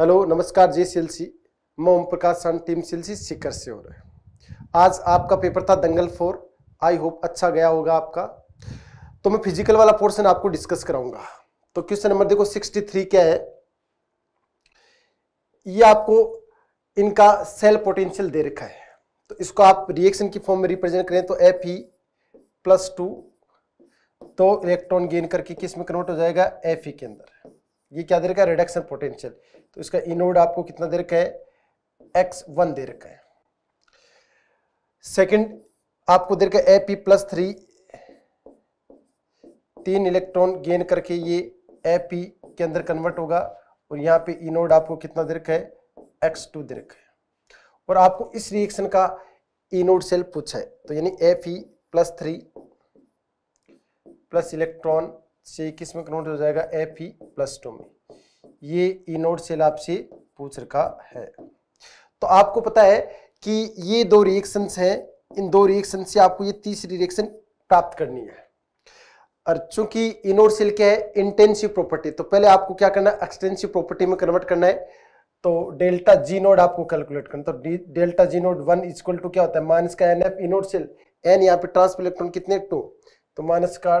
Hello नमस्कार जी सिलसी मैं ओम प्रकाश सन team सिलसी Sikar से हो रहे आज आपका पेपर था दंगल फोर आई होप अच्छा गया होगा आपका तो मैं फिजिकल वाला पोर्शन आपको डिस्कस कराऊंगा तो क्वेश्चन नंबर देखो 63 क्या है ये आपको इनका सेल पोटेंशियल दे रखा है तो इसको आप रिएक्शन की फॉर्म में रिप्रेजेंट करें तो एफ ई प्लस टू तो इलेक्ट्रॉन गेन करके किस में कन्वर्ट हो जाएगा एफ ई के अंदर ये क्या दे रखा है रिडक्शन पोटेंशियल तो इसका इनोड आपको कितना दे रखा है एक्स वन दे रखा है सेकंड आपको दे रखा है ए पी प्लस थ्री तीन इलेक्ट्रॉन गेन करके ये ए पी के अंदर कन्वर्ट होगा और यहाँ पे इनोड आपको कितना दे रखा है एक्स टू दे रखा है और आपको इस रिएक्शन का इनोड सेल पूछा है तो यानी A P plus three plus electron से किस में कन्वर्ट हो जाएगा ए पी प्लस टू में ये ई नोट सेल आपसे पूछ रखा है तो आपको पता है कि ये दो रिएक्शन हैं इन दो रिएक्शन से आपको ये तीसरी रिएक्शन प्राप्त करनी है और चूंकि इनोड सेल क्या है इंटेंसिव प्रॉपर्टी तो पहले आपको क्या करना है एक्सटेंसिव प्रॉपर्टी में कन्वर्ट करना है तो डेल्टा जी नोड आपको कैलकुलेट करना तो delta G naught one equal to क्या होता है माइनस का n F E naught cell n यहाँ पे ट्रांसफर इलेक्ट्रॉन कितने टू तो माइनस का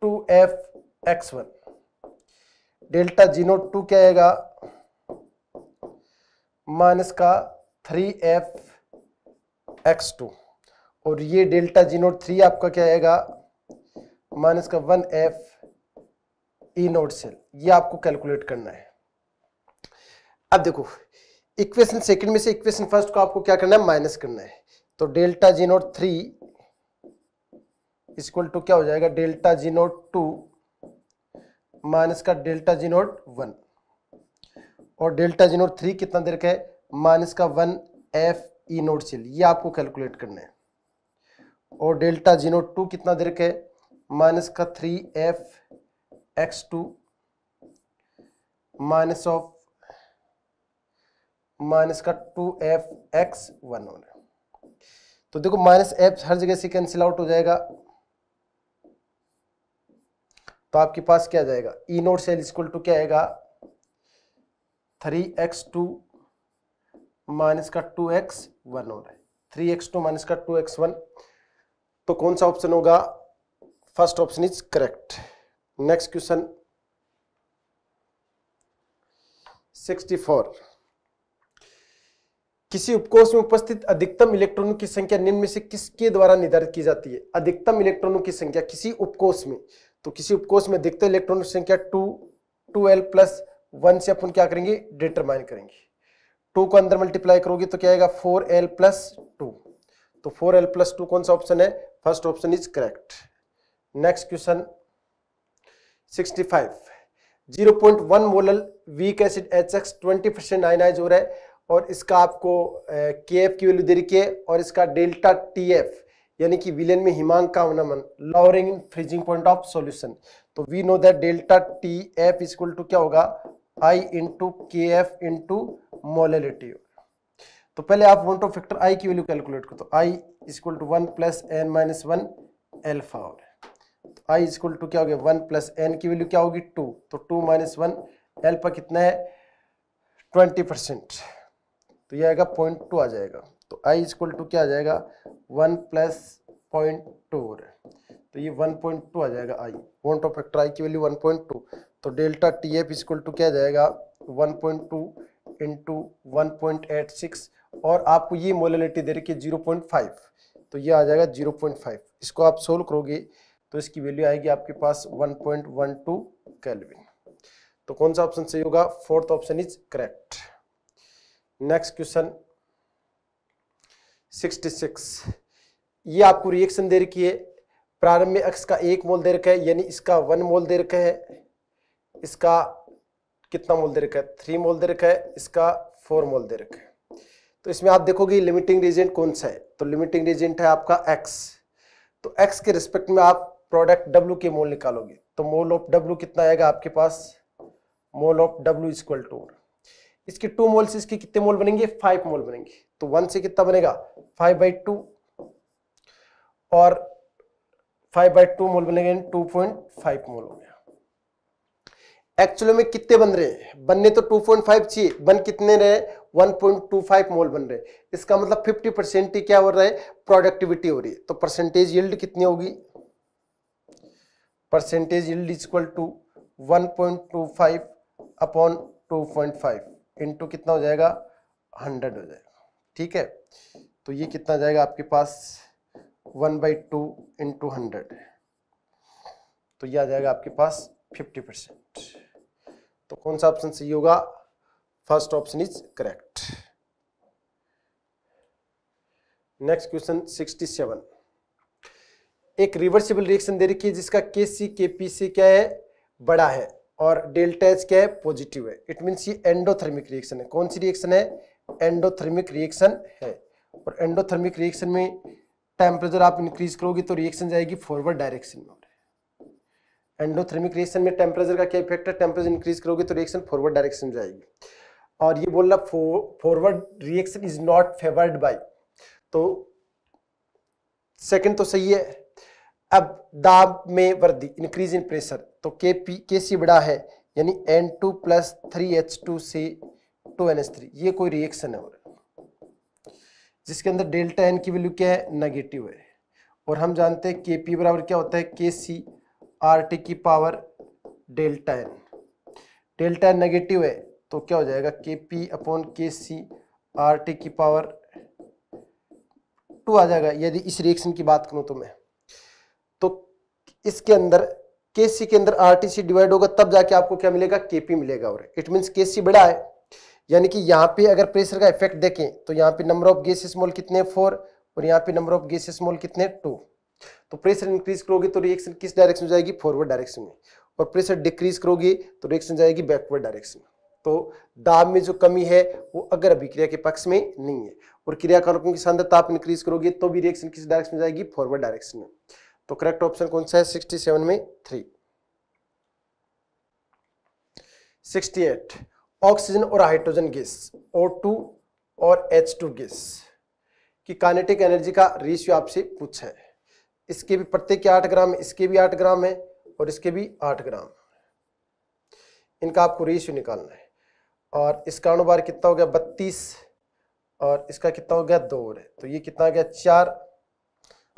two F x one delta G naught two क्या आएगा माइनस का थ्री एफ एक्स टू और ये डेल्टा जी नोट थ्री आपका क्या आएगा माइनस का one F E naught cell ये आपको कैलकुलेट करना है अब देखो इक्वेशन सेकंड में से इक्वेशन फर्स्ट को आपको क्या करना है माइनस करना है तो delta G naught three equal to क्या हो जाएगा delta G naught two minus का डेल्टा जी नोट वन और डेल्टा जी नोट थ्री कितना देर का है माइनस का one F E naught cell ये आपको कैलकुलेट करना है और डेल्टा जी नोट टू कितना देर का है माइनस का three F x two minus of minus का टू एफ एक्स वन होना तो देखो माइनस एफ हर जगह से कैंसिल आउट हो जाएगा तो आपके पास क्या जाएगा E naught cell equal to क्या आएगा थ्री एक्स टू माइनस का टू एक्स वन हो रहा है थ्री एक्स टू माइनस का टू एक्स वन तो कौन सा ऑप्शन होगा first option is correct next question sixty four किसी उपकोष में उपस्थित अधिकतम इलेक्ट्रॉनों की संख्या निम्न में से किसके द्वारा निर्धारित की जाती है अधिकतम इलेक्ट्रॉनों की संख्या किसी उपकोष में तो किसी उपकोष में अधिकतम इलेक्ट्रॉनों की संख्या two two l plus one से अपन क्या करेंगे डिटरमाइन करेंगे टू को अंदर मल्टीप्लाई करोगे तो क्या आएगा फोर एल प्लस टू तो फोर एल प्लस टू कौन सा ऑप्शन है first option is correct next question sixty five zero point one molal weak acid H X twenty percent ionize हो रहा है और इसका आपको के एफ की वैल्यू दे रखी है और इसका डेल्टा टी एफ यानी कि विलियन में हिमांक का होना lowering in freezing point of solution तो we know that delta T F equal to क्या होगा i into K F into molality तो पहले आप वन टू फैक्टर आई की वैल्यू कैलकुलेट करो तो i equal to one plus n minus one alpha और आई आई इक्वल टू क्या हो गया वन प्लस एन की वैल्यू क्या होगी टू तो टू माइनस वन एल्फा कितना है ट्वेंटी परसेंट तो यह आएगा पॉइंट टू आ जाएगा तो आई इजक्वल टू क्या आ जाएगा वन प्लस पॉइंट टू तो ये वन पॉइंट टू आ जाएगा i point of factor i की वैल्यू वन पॉइंट टू तो delta T F equal to क्या जाएगा one point two into one point eight six और आपको ये मोलिटी दे रखी है जीरो पॉइंट फाइव तो ये आ जाएगा जीरो पॉइंट फाइव इसको आप सोल्व करोगे तो इसकी वैल्यू आएगी आपके पास one point one two kelvin तो कौन सा ऑप्शन सही होगा fourth option is correct next question 66 ये आपको रिएक्शन दे रखी है प्रारंभ में अक्स का एक मोल दे रखा है यानी इसका वन मोल दे रखा है इसका कितना मोल दे रखा है थ्री मोल दे रखा है इसका फोर मोल दे रखा है तो इसमें आप देखोगे लिमिटिंग एजेंट कौन सा है तो लिमिटिंग एजेंट है आपका एक्स तो एक्स के रिस्पेक्ट में आप प्रोडक्ट डब्ल्यू के मोल निकालोगे तो मोल ऑफ डब्ल्यू कितना आएगा आपके पास mole of W is equal to इसके टू मोल से इसके कितने मोल बनेंगे फाइव मोल बनेंगे तो वन से कितना बनेगा फाइव बाई टू और फाइव बाई टू मोल बनेंगे टू पॉइंट फाइव मोल हो गया एक्चुअली में कितने बन रहे हैं बनने तो टू पॉइंट फाइव चाहिए बन कितने रहे one point two five mole बन रहे इसका मतलब फिफ्टी परसेंट ही क्या हो रहा है प्रोडक्टिविटी हो रही है तो परसेंटेज यील्ड कितनी होगी percentage yield is equal to one point two five upon two point five into कितना हो जाएगा हंड्रेड हो जाएगा ठीक है तो ये कितना जाएगा आपके पास one by two into hundred तो ये आ जाएगा आपके पास फिफ्टी परसेंट तो कौन सा ऑप्शन सही होगा first option is correct next question sixty seven एक रिवर्सिबल रिएक्शन दे रखी है जिसका के सी के पी से क्या है बड़ा है और डेल्टा एच क्या है पॉजिटिव है इट मीन्स ये एंडोथर्मिक रिएक्शन है कौन सी रिएक्शन है एंडोथर्मिक रिएक्शन है और एंडोथर्मिक रिएक्शन में टेम्परेचर आप इंक्रीज करोगे तो रिएक्शन जाएगी फॉरवर्ड डायरेक्शन में एंडोथर्मिक रिएक्शन में टेम्परेचर का क्या इफेक्ट है टेम्परेचर इंक्रीज करोगे तो रिएक्शन फॉरवर्ड डायरेक्शन में जाएगी और ये बोल रहा forward reaction is not favoured by तो सेकंड तो सही है अब दाब में वृद्धि इंक्रीज इन प्रेशर तो के पी के सी बड़ा है यानी N two plus three H two से टू एन एच थ्री ये कोई रिएक्शन है और जिसके अंदर डेल्टा एन की वैल्यू क्या है नेगेटिव है और हम जानते हैं के पी बराबर क्या होता है के सी आर टी की power delta n delta n negative है तो क्या हो जाएगा K P upon K C R T की पावर टू आ जाएगा यदि इस रिएक्शन की बात करूँ तो मैं इसके अंदर के सी के अंदर आर टी सी डिवाइड होगा तब जाके आपको क्या मिलेगा के पी मिलेगा और इट मीन के सी बड़ा है यानी कि यहाँ पे अगर प्रेशर का इफेक्ट देखें तो यहाँ पे नंबर ऑफ गैस स्मॉल कितने फोर और यहाँ पे नंबर ऑफ गैस स्मॉल कितने टू तो प्रेशर इंक्रीज करोगे तो रिएक्शन किस डायरेक्शन में जाएगी फॉरवर्ड डायरेक्शन में और प्रेशर डिक्रीज करोगे तो रिएक्शन जाएगी बैकवर्ड डायरेक्शन में तो दाब में जो कमी है वो अगर अभिक्रिया के पक्ष में नहीं है और क्रियाकारकों की सांद्रता आप इंक्रीज करोगे तो भी रिएक्शन किस डायरेक्शन में जाएगी फॉरवर्ड डायरेक्शन में तो करेक्ट ऑप्शन कौन सा है सिक्सटी सेवन में थ्री सिक्सटी एट ऑक्सीजन और हाइड्रोजन गैस ओ टू और एच टू गैस की काइनेटिक एनर्जी का रेशियो आपसे पूछा है इसके भी प्रत्येक के आठ ग्राम इसके भी आठ ग्राम है और इसके भी आठ ग्राम इनका आपको रेशियो निकालना है और इसका अनुबार कितना हो गया बत्तीस और इसका कितना हो गया दो और है तो ये कितना गया चार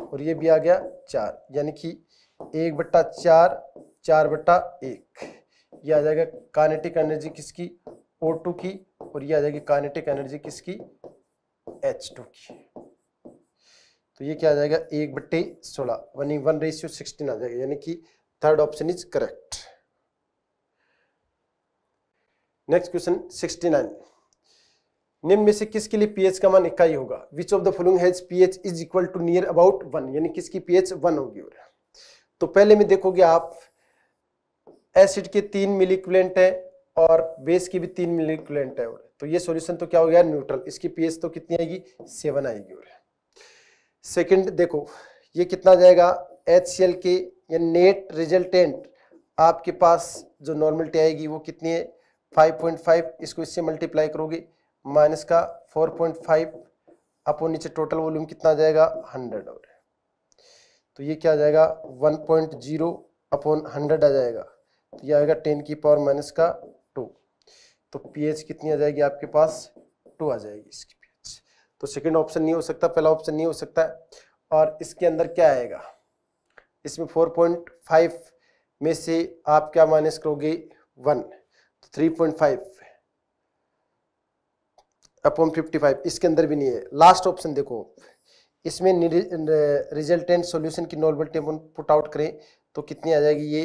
और ये भी आ गया चार यानी कि एक बट्टा चार चार बट्टा एक ये आ जाएगा कानेटिक एनर्जी किसकी ओ टू की और ये आ जाएगी कानेटिक एनर्जी किसकी एच टू की तो ये क्या आ जाएगा एक बट्टे सोलह वन वन रेशियो सिक्सटीन आ जाएगा यानी कि third option is correct next question sixty nine निम्न में से किसके लिए पीएच का मान इकाई होगा which of the following has pH is equal to near about one यानी किसकी पीएच वन होगी और तो पहले में देखोगे आप एसिड के तीन मिलीक्वलेंट है और बेस की भी तीन मिलीक्वलेंट है और तो ये सॉल्यूशन तो क्या हो गया न्यूट्रल इसकी पीएच तो कितनी आएगी सेवन आएगी और सेकेंड देखो ये कितना जाएगा एच सी एल के या नेट रिजल्टेंट आपके पास जो नॉर्मलिटी आएगी वो कितनी है 5.5 इसको इससे मल्टीप्लाई करोगे माइनस का 4.5 अपो नीचे टोटल वॉल्यूम कितना आ जाएगा 100 और तो ये क्या आ जाएगा 1.0 अपॉन हंड्रेड आ जाएगा तो ये आएगा 10 की पावर माइनस का 2 तो पीएच कितनी आ जाएगी आपके पास 2 आ जाएगी इसकी पीएच तो सेकंड ऑप्शन नहीं हो सकता पहला ऑप्शन नहीं हो सकता है और इसके अंदर क्या आएगा इसमें फोर में से आप क्या माइनस करोगे वन तो थ्री अपॉन फिफ्टी फाइव इसके अंदर भी नहीं है लास्ट ऑप्शन देखो इसमें रिजल्टेंट सॉल्यूशन की नॉर्मल टेबल पुट आउट करें तो कितनी आ जाएगी ये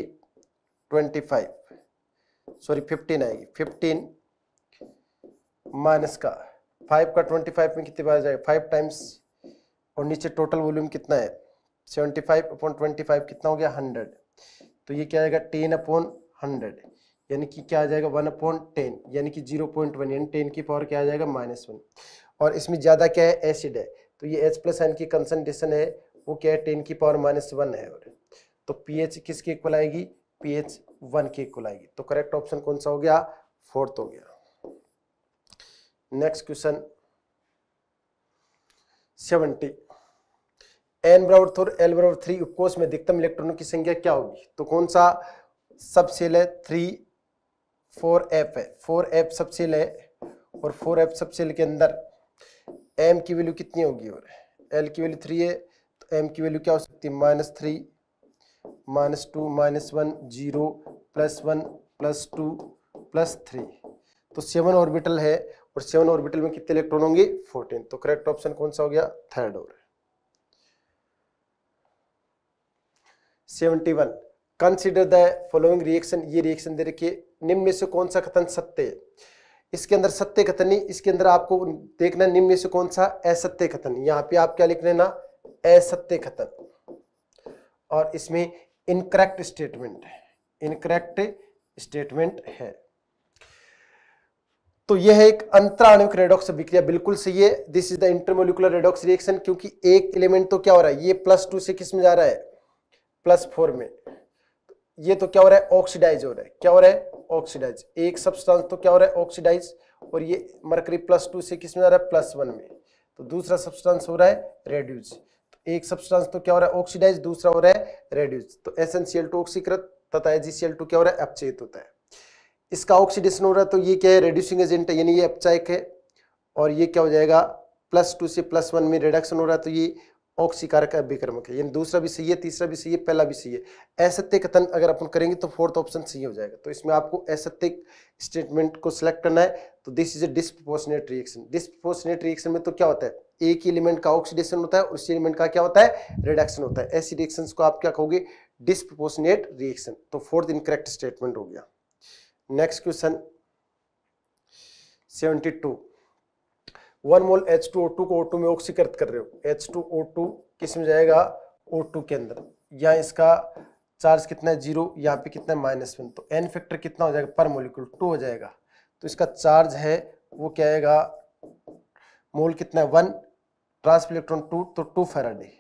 ट्वेंटी फाइव सॉरी फिफ्टीन आएगी फिफ्टीन माइनस का फाइव का ट्वेंटी फाइव में कितनी बार आ जाएगा फाइव टाइम्स और नीचे टोटल वॉल्यूम कितना है seventy five upon twenty five कितना हो गया हंड्रेड तो ये क्या आएगा टेन अपॉन हंड्रेड यानी कि क्या आ जाएगा वन अपॉन टेन यानी कि जीरो पॉइंट वन यानी टेन की पावर क्या आ जाएगा माइनस वन और इसमें ज़्यादा क्या है एसिड है तो ये एच प्लस एन की कंसनट्रेशन है वो क्या है टेन की पावर माइनस वन है और तो पी एच किसके इक्वल आएगी पी एच वन के इक्वल आएगी तो करेक्ट ऑप्शन कौन सा हो गया फोर्थ हो गया नेक्स्ट क्वेश्चन सेवेंटी एन बराबर थोर एल बराबर थ्री उपकोष में अधिकतम इलेक्ट्रॉनों की संख्या क्या होगी तो कौन सा सब है थ्री फोर एफ है फोर एफ सबसे ले और फोर एफ सबसेल के अंदर एम की वैल्यू कितनी होगी और एल की वैल्यू थ्री है तो एम की वैल्यू क्या हो सकती है minus three minus two minus one zero plus one plus two plus three तो सेवन ऑर्बिटल है और सेवन ऑर्बिटल में कितने इलेक्ट्रॉन होंगे फोर्टीन तो करेक्ट ऑप्शन कौन सा हो गया थर्ड और seventy one consider the following reaction ये रिएक्शन दे रखिए निम्न में से कौन सा कथन सत्य है इसके अंदर सत्य कथनी इसके अंदर आपको देखना निम्न में से कौन सा असत्य कथन यहाँ पे आप क्या लिख लेना असत्य कथन और इसमें इनकरेक्ट स्टेटमेंट है इनकरेक्ट स्टेटमेंट है तो यह है एक अंतराणविक रेडॉक्स अभिक्रिया बिल्कुल सही है this is the intermolecular redox reaction क्योंकि एक एलिमेंट तो क्या हो रहा है ये प्लस टू से किस में जा रहा है प्लस फोर में ये तो क्या हो रहा है ऑक्सीडाइज हो रहा है क्या हो रहा है ऑक्सीडाइज एक सब्सटेंस तो क्या हो रहा है ऑक्सीडाइज और ये मरकरी प्लस टू से किस में जा रहा है प्लस वन में तो दूसरा सब्सटेंस हो रहा है रेड्यूज तो एक सब्सटेंस तो क्या हो रहा है ऑक्सीडाइज दूसरा हो रहा है रेड्यूज तो एसेंशियल टू ऑक्सीकृत तथा एजीसीएल टू क्या हो रहा है अपचेत होता है इसका ऑक्सीडेशन हो रहा है तो ये क्या है रेड्यूसिंग एजेंट है यानी ये अपचायक है और ये क्या हो जाएगा प्लस टू से प्लस वन में रिडक्शन हो रहा है तो ये ऑक्सीकारक अभिक्रमक है यानी दूसरा भी सही है तीसरा भी सही है पहला भी सही है असत्य कथन अगर अपन करेंगे तो फोर्थ ऑप्शन सही हो जाएगा तो इसमें आपको असत्य स्टेटमेंट को सिलेक्ट करना है तो this is a disproportionate reaction disproportionate reaction में तो क्या होता है एक ही एलिमेंट का ऑक्सीडेशन होता है और उसी एलिमेंट का क्या होता है रिडक्शन होता है ऐसी रिएक्शन को आप क्या कहोगे डिस्प्रोपोर्शनेट रिएक्शन तो फोर्थ इनकरेक्ट स्टेटमेंट हो गया next question seventy two one mole H two O two को ओ टू में ऑक्सीकृत कर रहे हो एच टू ओ टू किस में जाएगा ओ टू के अंदर या इसका चार्ज कितना है जीरो यहाँ पे कितना है माइनस वन तो एन फैक्टर कितना हो जाएगा पर मोलिकुल टू हो जाएगा तो इसका चार्ज है वो क्या आएगा मोल कितना है वन ट्रांस इलेक्ट्रॉन टू तो two faraday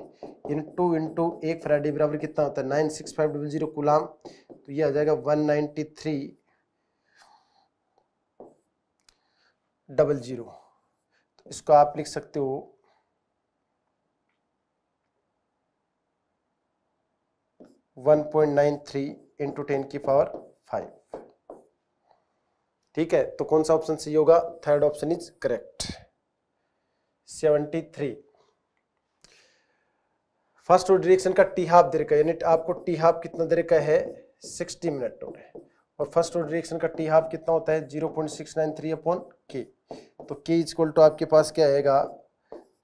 in two two एक फेराडे बराबर कितना होता है nine six five double zero coulomb तो ये आ जाएगा one ninety three double zero इसको आप लिख सकते हो one point nine three into ten की पावर फाइव ठीक है तो कौन सा ऑप्शन सही होगा third option is correct seventy three first order reaction का टी हाफ दे रखा है यानी आपको टी हाफ कितना दे रखा है सिक्सटी मिनट और फर्स्ट रोड रिएक्शन का टी हाफ कितना होता है zero point six nine three upon K तो के इक्वल टू आपके पास क्या आएगा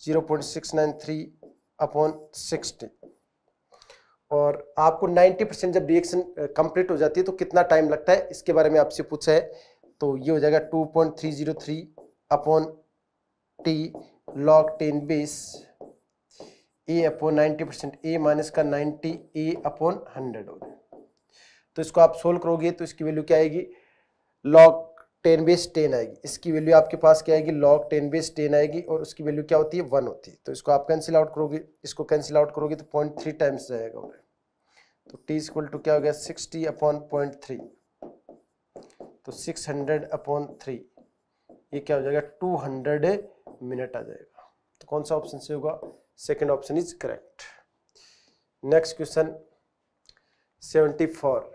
zero point six nine three upon sixty और आपको 90 परसेंट जब रिएक्शन कंप्लीट हो जाती है तो कितना टाइम लगता है इसके बारे में आपसे पूछा है तो ये हो जाएगा 2.303 upon T log ten base A upon ninety percent A minus का 90 ए अपॉन हंड्रेड हो गया तो इसको आप सोल्व करोगे तो इसकी वैल्यू क्या आएगी लॉग टेन बेस टेन आएगी इसकी वैल्यू आपके पास क्या आएगी लॉग टेन बेस टेन आएगी और उसकी वैल्यू क्या होती है वन होती है तो इसको आप कैंसिल आउट करोगे इसको कैंसिल आउट करोगे तो पॉइंट थ्री टाइम्स जाएगा तो टी इक्वल टू क्या हो गया सिक्सटी अपॉन पॉइंट थ्री तो सिक्स हंड्रेड अपॉन थ्री ये क्या हो जाएगा टू हंड्रेड मिनट आ जाएगा तो कौन सा ऑप्शन से होगा second option is correct next question seventy four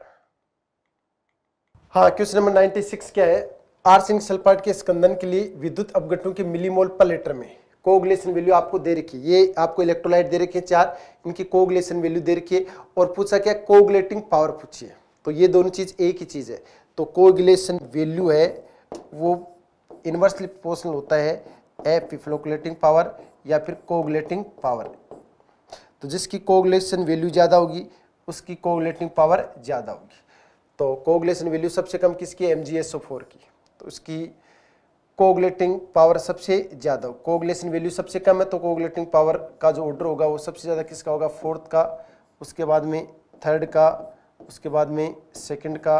हाँ क्वेश्चन नंबर नाइन्टी सिक्स क्या है आर्सिंग सल्फाइड के स्कंदन के लिए विद्युत अपघटनों के मिलीमोल पर लीटर में कोगलेशन वैल्यू आपको दे रखी है ये आपको इलेक्ट्रोलाइट दे रखे हैं चार इनकी कोगलेशन वैल्यू दे रखी है और पूछा क्या कोगलेटिंग पावर पूछिए तो ये दोनों चीज़ एक ही चीज़ है तो कोगलेशन वैल्यू है वो इन्वर्सली प्रोपोर्शनल होता है एफ पावर या फिर कोगलेटिंग पावर तो जिसकी कोगलेशन वैल्यू ज़्यादा होगी उसकी कोगलेटिंग पावर ज़्यादा होगी तो कोगलेशन वैल्यू सबसे कम किसकी M G S O four की तो इसकी कोगलेटिंग पावर सबसे ज़्यादा कोगलेशन वैल्यू सबसे कम है तो कोगलेटिंग पावर का जो ऑर्डर होगा वो सबसे ज़्यादा किसका होगा फोर्थ का उसके बाद में थर्ड का उसके बाद में सेकंड का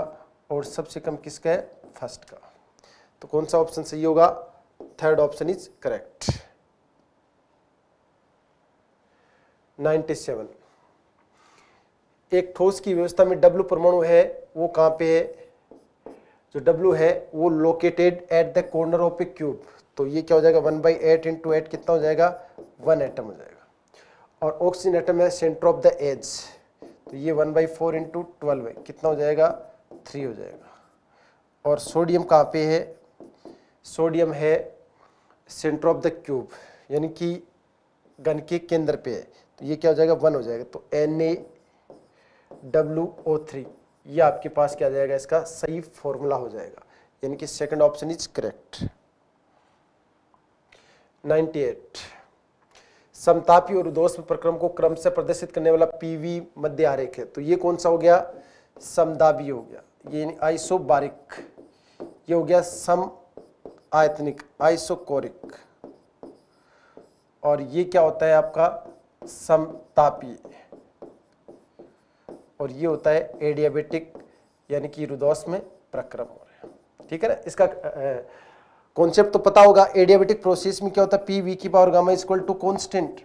और सबसे कम किसका है फर्स्ट का तो कौन सा ऑप्शन सही होगा थर्ड ऑप्शन इज करेक्ट 97 एक ठोस की व्यवस्था में डब्लू परमाणु है वो कहाँ पे है जो W है वो located at the corner of a cube तो ये क्या हो जाएगा one by eight into eight कितना हो जाएगा वन एटम हो जाएगा और ऑक्सीजन एटम है सेंटर ऑफ द एज तो ये one by four into twelve है कितना हो जाएगा थ्री हो जाएगा और सोडियम कहाँ पे है सोडियम है सेंटर ऑफ द क्यूब यानी कि गन के केंद्र पे है तो ये क्या हो जाएगा वन हो जाएगा तो N A W O three ये आपके पास क्या जाएगा इसका सही फॉर्मूला हो जाएगा यानी कि सेकंड ऑप्शन इज करेक्ट 98 समतापी और उदोष प्रक्रम को क्रम से प्रदर्शित करने वाला पीवी मध्य आरेख है तो ये कौन सा हो गया समदाबी हो गया ये बारिक ये हो गया सम आयतनिक आइसोकोरिक और ये क्या होता है आपका समतापी और ये होता है एडियाबेटिक यानी कि रुदौस में प्रक्रम हो रहा है ठीक है ना इसका कॉन्सेप्ट तो पता होगा एडियाबेटिक प्रोसेस में क्या होता है पी वी की power gamma is equal to constant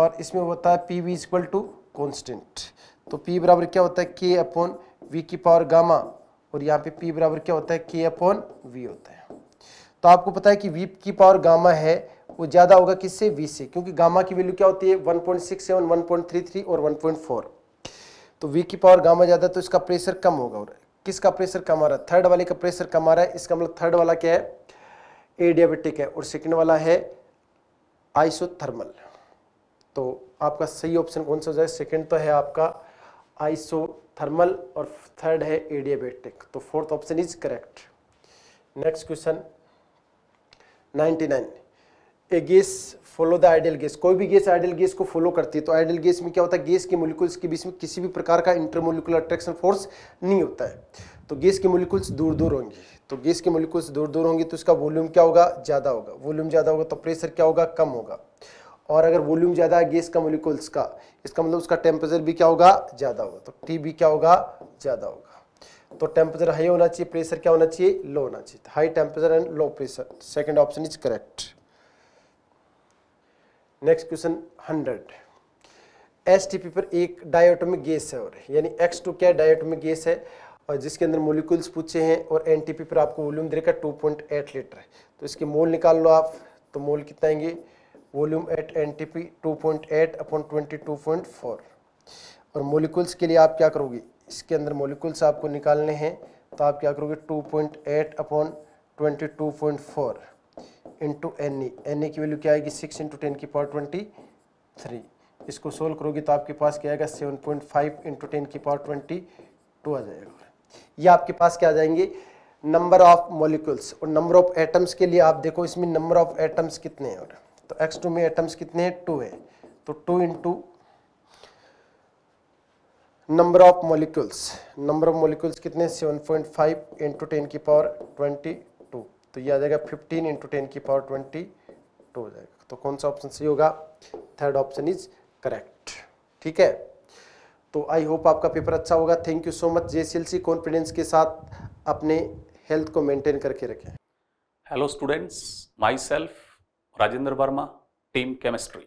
और इसमें होता है P V is equal to constant तो पी बराबर क्या होता है के अपॉन वी की पावर गामा और यहाँ पे पी बराबर क्या होता है के अपॉन वी होता है तो आपको पता है कि वी की पावर गामा है वो ज़्यादा होगा किससे वी से क्योंकि गामा की वैल्यू क्या होती है 1.67, 1.33 और 1.4 तो वी की पावर गामा ज़्यादा है तो इसका प्रेशर कम होगा और किसका प्रेशर कम आ रहा है थर्ड वाले का प्रेशर कम आ रहा है इसका मतलब थर्ड वाला क्या है एडियाबेटिक है और सेकेंड वाला है आइसोथर्मल तो आपका सही ऑप्शन कौन सा हो जाए सेकेंड तो है आपका आइसोथर्मल और थर्ड है एडियाबेटिक तो fourth option is correct next question nine a gas follow the ideal gas कोई भी गैस आइडियल गैस को फॉलो करती है तो आइडियल गैस में क्या होता है गैस के मोलिकुल्स के बीच में किसी भी प्रकार का इंटरमोलिकुलर अट्रैक्शन फोर्स नहीं होता है तो गैस के मोलिकुल्स दूर दूर होंगे तो गैस के मोलिकुल्स दूर दूर होंगे तो इसका वॉल्यूम क्या होगा ज़्यादा होगा वॉल्यूम ज़्यादा होगा तो प्रेशर क्या होगा कम होगा और अगर वॉल्यूम ज़्यादा है गैस का मोलिकुल्स का इसका मतलब उसका टेम्परेचर भी क्या होगा ज़्यादा होगा तो टी भी क्या होगा ज़्यादा होगा तो टेम्परेचर हाई होना चाहिए प्रेशर क्या होना चाहिए लो होना चाहिए high temperature and low pressure second option is correct next question hundred S T P पर एक डायोटोमिक गैस है और यानी एक्स टू क्या डायोटोमिक गैस है और जिसके अंदर मोलिकुल्स पूछे हैं और एन टी पी पर आपको वॉल्यूम दे रखा टू पॉइंट एट लीटर तो इसके मोल निकाल लो आप तो मोल कितना आएंगे volume at N T P two point eight upon twenty two point four और मोलिकुल्स के लिए आप क्या करोगे इसके अंदर मोलिकुल्स आपको निकालने हैं तो आप क्या करोगे two point eight upon twenty two point four into N E N E की वैल्यू क्या आएगी सिक्स इंटू टेन की पावर ट्वेंटी थ्री इसको सोल्व करोगे तो आपके पास क्या आएगा seven point five into ten की पावर ट्वेंटी टू आ जाएगा ये आपके पास क्या आ जाएंगे नंबर ऑफ मॉलिक्यूल्स और नंबर ऑफ एटम्स के लिए आप देखो इसमें नंबर ऑफ एटम्स कितने हैं तो एक्स टू में एटम्स कितने हैं टू है तो two into number of molecules number of molecules कितने seven point five into ten की पावर ट्वेंटी तो ये आ जाएगा फिफ्टीन इंटू टेन की पावर ट्वेंटी टू हो जाएगा तो कौन सा ऑप्शन सही होगा थर्ड ऑप्शन इज करेक्ट ठीक है तो आई होप आपका पेपर अच्छा होगा थैंक यू सो मच जे कॉन्फिडेंस के साथ अपने हेल्थ को मेंटेन करके रखें hello students myself Rajendra Verma team chemistry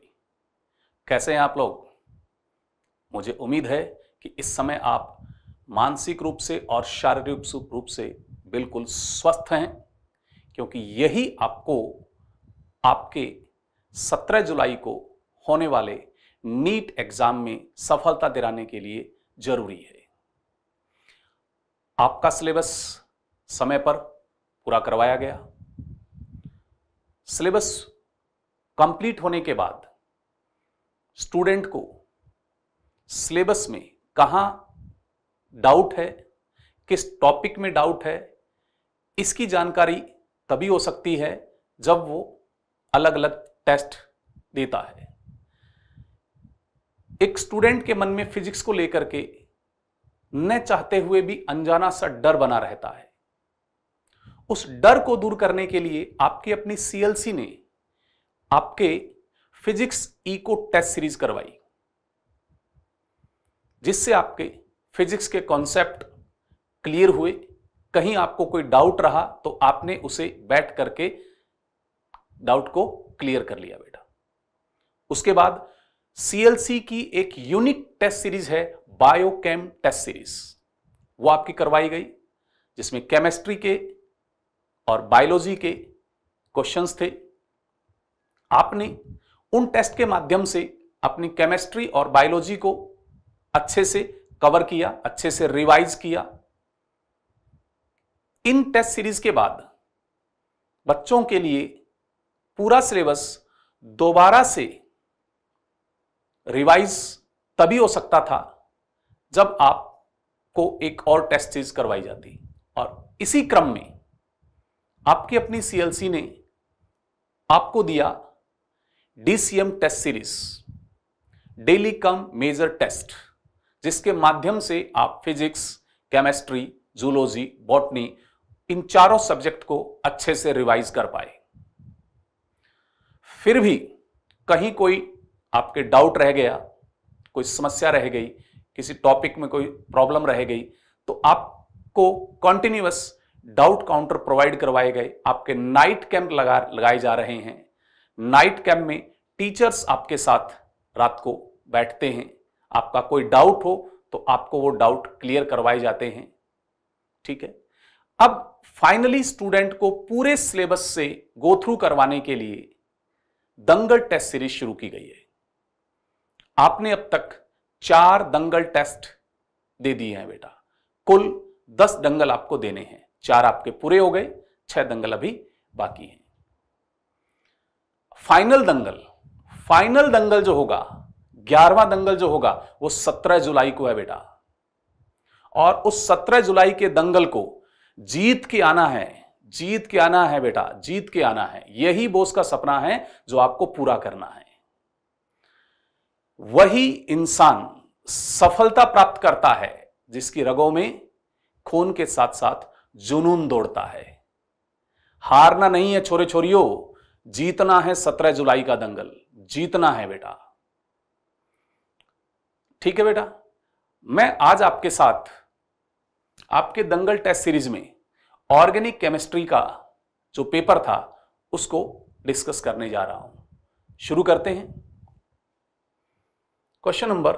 कैसे हैं आप लोग मुझे उम्मीद है कि इस समय आप मानसिक रूप से और शारीरिक रूप से बिल्कुल स्वस्थ हैं क्योंकि यही आपको आपके 17 जुलाई को होने वाले नीट एग्जाम में सफलता दिलाने के लिए जरूरी है आपका सिलेबस समय पर पूरा करवाया गया सिलेबस कंप्लीट होने के बाद स्टूडेंट को सिलेबस में कहाँ डाउट है किस टॉपिक में डाउट है इसकी जानकारी तभी हो सकती है जब वो अलग अलग टेस्ट देता है एक स्टूडेंट के मन में फिजिक्स को लेकर के न चाहते हुए भी अनजाना सा डर बना रहता है उस डर को दूर करने के लिए आपकी अपनी सीएलसी ने आपके फिजिक्स इको टेस्ट सीरीज करवाई जिससे आपके फिजिक्स के कॉन्सेप्ट क्लियर हुए कहीं आपको कोई डाउट रहा तो आपने उसे बैठ करके डाउट को क्लियर कर लिया बेटा उसके बाद सीएलसी की एक यूनिक टेस्ट सीरीज है बायोकेम टेस्ट सीरीज वो आपकी करवाई गई जिसमें केमिस्ट्री के और बायोलॉजी के क्वेश्चंस थे आपने उन टेस्ट के माध्यम से अपनी केमिस्ट्री और बायोलॉजी को अच्छे से कवर किया अच्छे से रिवाइज किया इन टेस्ट सीरीज के बाद बच्चों के लिए पूरा सिलेबस दोबारा से रिवाइज तभी हो सकता था जब आपको एक और टेस्ट सीरीज करवाई जाती और इसी क्रम में आपकी अपनी सीएलसी ने आपको दिया DCM test series daily cum major test जिसके माध्यम से आप फिजिक्स केमिस्ट्री जूलॉजी बॉटनी इन चारों सब्जेक्ट को अच्छे से रिवाइज कर पाए फिर भी कहीं कोई आपके डाउट रह गया कोई समस्या रह गई किसी टॉपिक में कोई प्रॉब्लम रह गई तो आपको कॉन्टिन्यूस डाउट काउंटर प्रोवाइड करवाए गए आपके नाइट कैंप लगा लगाए जा रहे हैं नाइट कैंप में टीचर्स आपके साथ रात को बैठते हैं आपका कोई डाउट हो तो आपको वो डाउट क्लियर करवाए जाते हैं ठीक है अब फाइनली स्टूडेंट को पूरे सिलेबस से गो थ्रू करवाने के लिए दंगल टेस्ट सीरीज शुरू की गई है आपने अब तक चार दंगल टेस्ट दे दिए हैं बेटा कुल दस दंगल आपको देने हैं चार आपके पूरे हो गए छह दंगल अभी बाकी हैं फाइनल दंगल फाइनल दंगल जो होगा ग्यारहवा दंगल जो होगा वो सत्रह जुलाई को है बेटा और उस सत्रह जुलाई के दंगल को जीत के आना है जीत के आना है बेटा जीत के आना है यही बोस का सपना है जो आपको पूरा करना है वही इंसान सफलता प्राप्त करता है जिसकी रगों में खून के साथ साथ जुनून दौड़ता है हारना नहीं है छोरे छोरियों जीतना है सत्रह जुलाई का दंगल जीतना है बेटा ठीक है बेटा मैं आज आपके साथ आपके दंगल टेस्ट सीरीज में ऑर्गेनिक केमिस्ट्री का जो पेपर था उसको डिस्कस करने जा रहा हूं शुरू करते हैं क्वेश्चन नंबर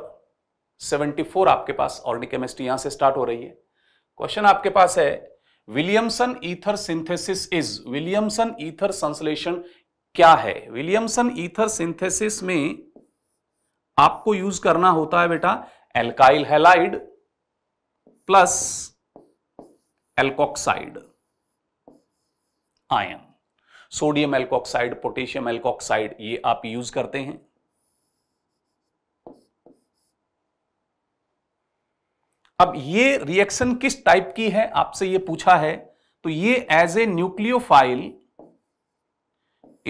74 आपके पास ऑर्गेनिक केमिस्ट्री यहां से स्टार्ट हो रही है क्वेश्चन आपके पास है Williamson ether synthesis is Williamson ether संश्लेषण क्या है विलियमसन ईथर सिंथेसिस में आपको यूज करना होता है बेटा alkyl halide plus alkoxide ion sodium alkoxide potassium alkoxide ये आप यूज करते हैं अब ये रिएक्शन किस टाइप की है आपसे ये पूछा है तो ये एज ए न्यूक्लियोफाइल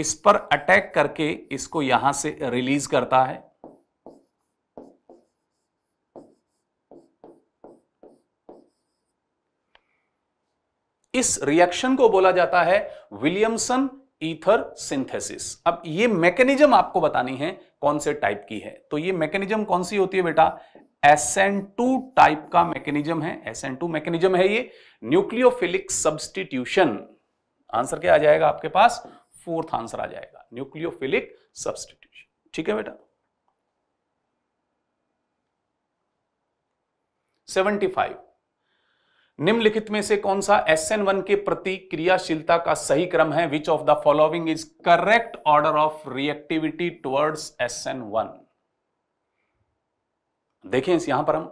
इस पर अटैक करके इसको यहां से रिलीज करता है इस रिएक्शन को बोला जाता है विलियमसन ईथर सिंथेसिस अब ये मैकेनिज्म आपको बतानी है कौन से टाइप की है तो ये मैकेनिज्म कौन सी होती है बेटा SN2 टाइप का मैकेनिज्म है SN2 मैकेनिज्म है ये न्यूक्लियोफिलिक सब्सटीट्यूशन आंसर क्या आ जाएगा आपके पास फोर्थ आंसर आ जाएगा न्यूक्लियोफिलिक सब्सटीट्यूशन ठीक है बेटा 75 निम्नलिखित में से कौन सा SN1 के प्रति क्रियाशीलता का सही क्रम है which of the following is correct order of reactivity towards SN1 देखें इस यहां पर हम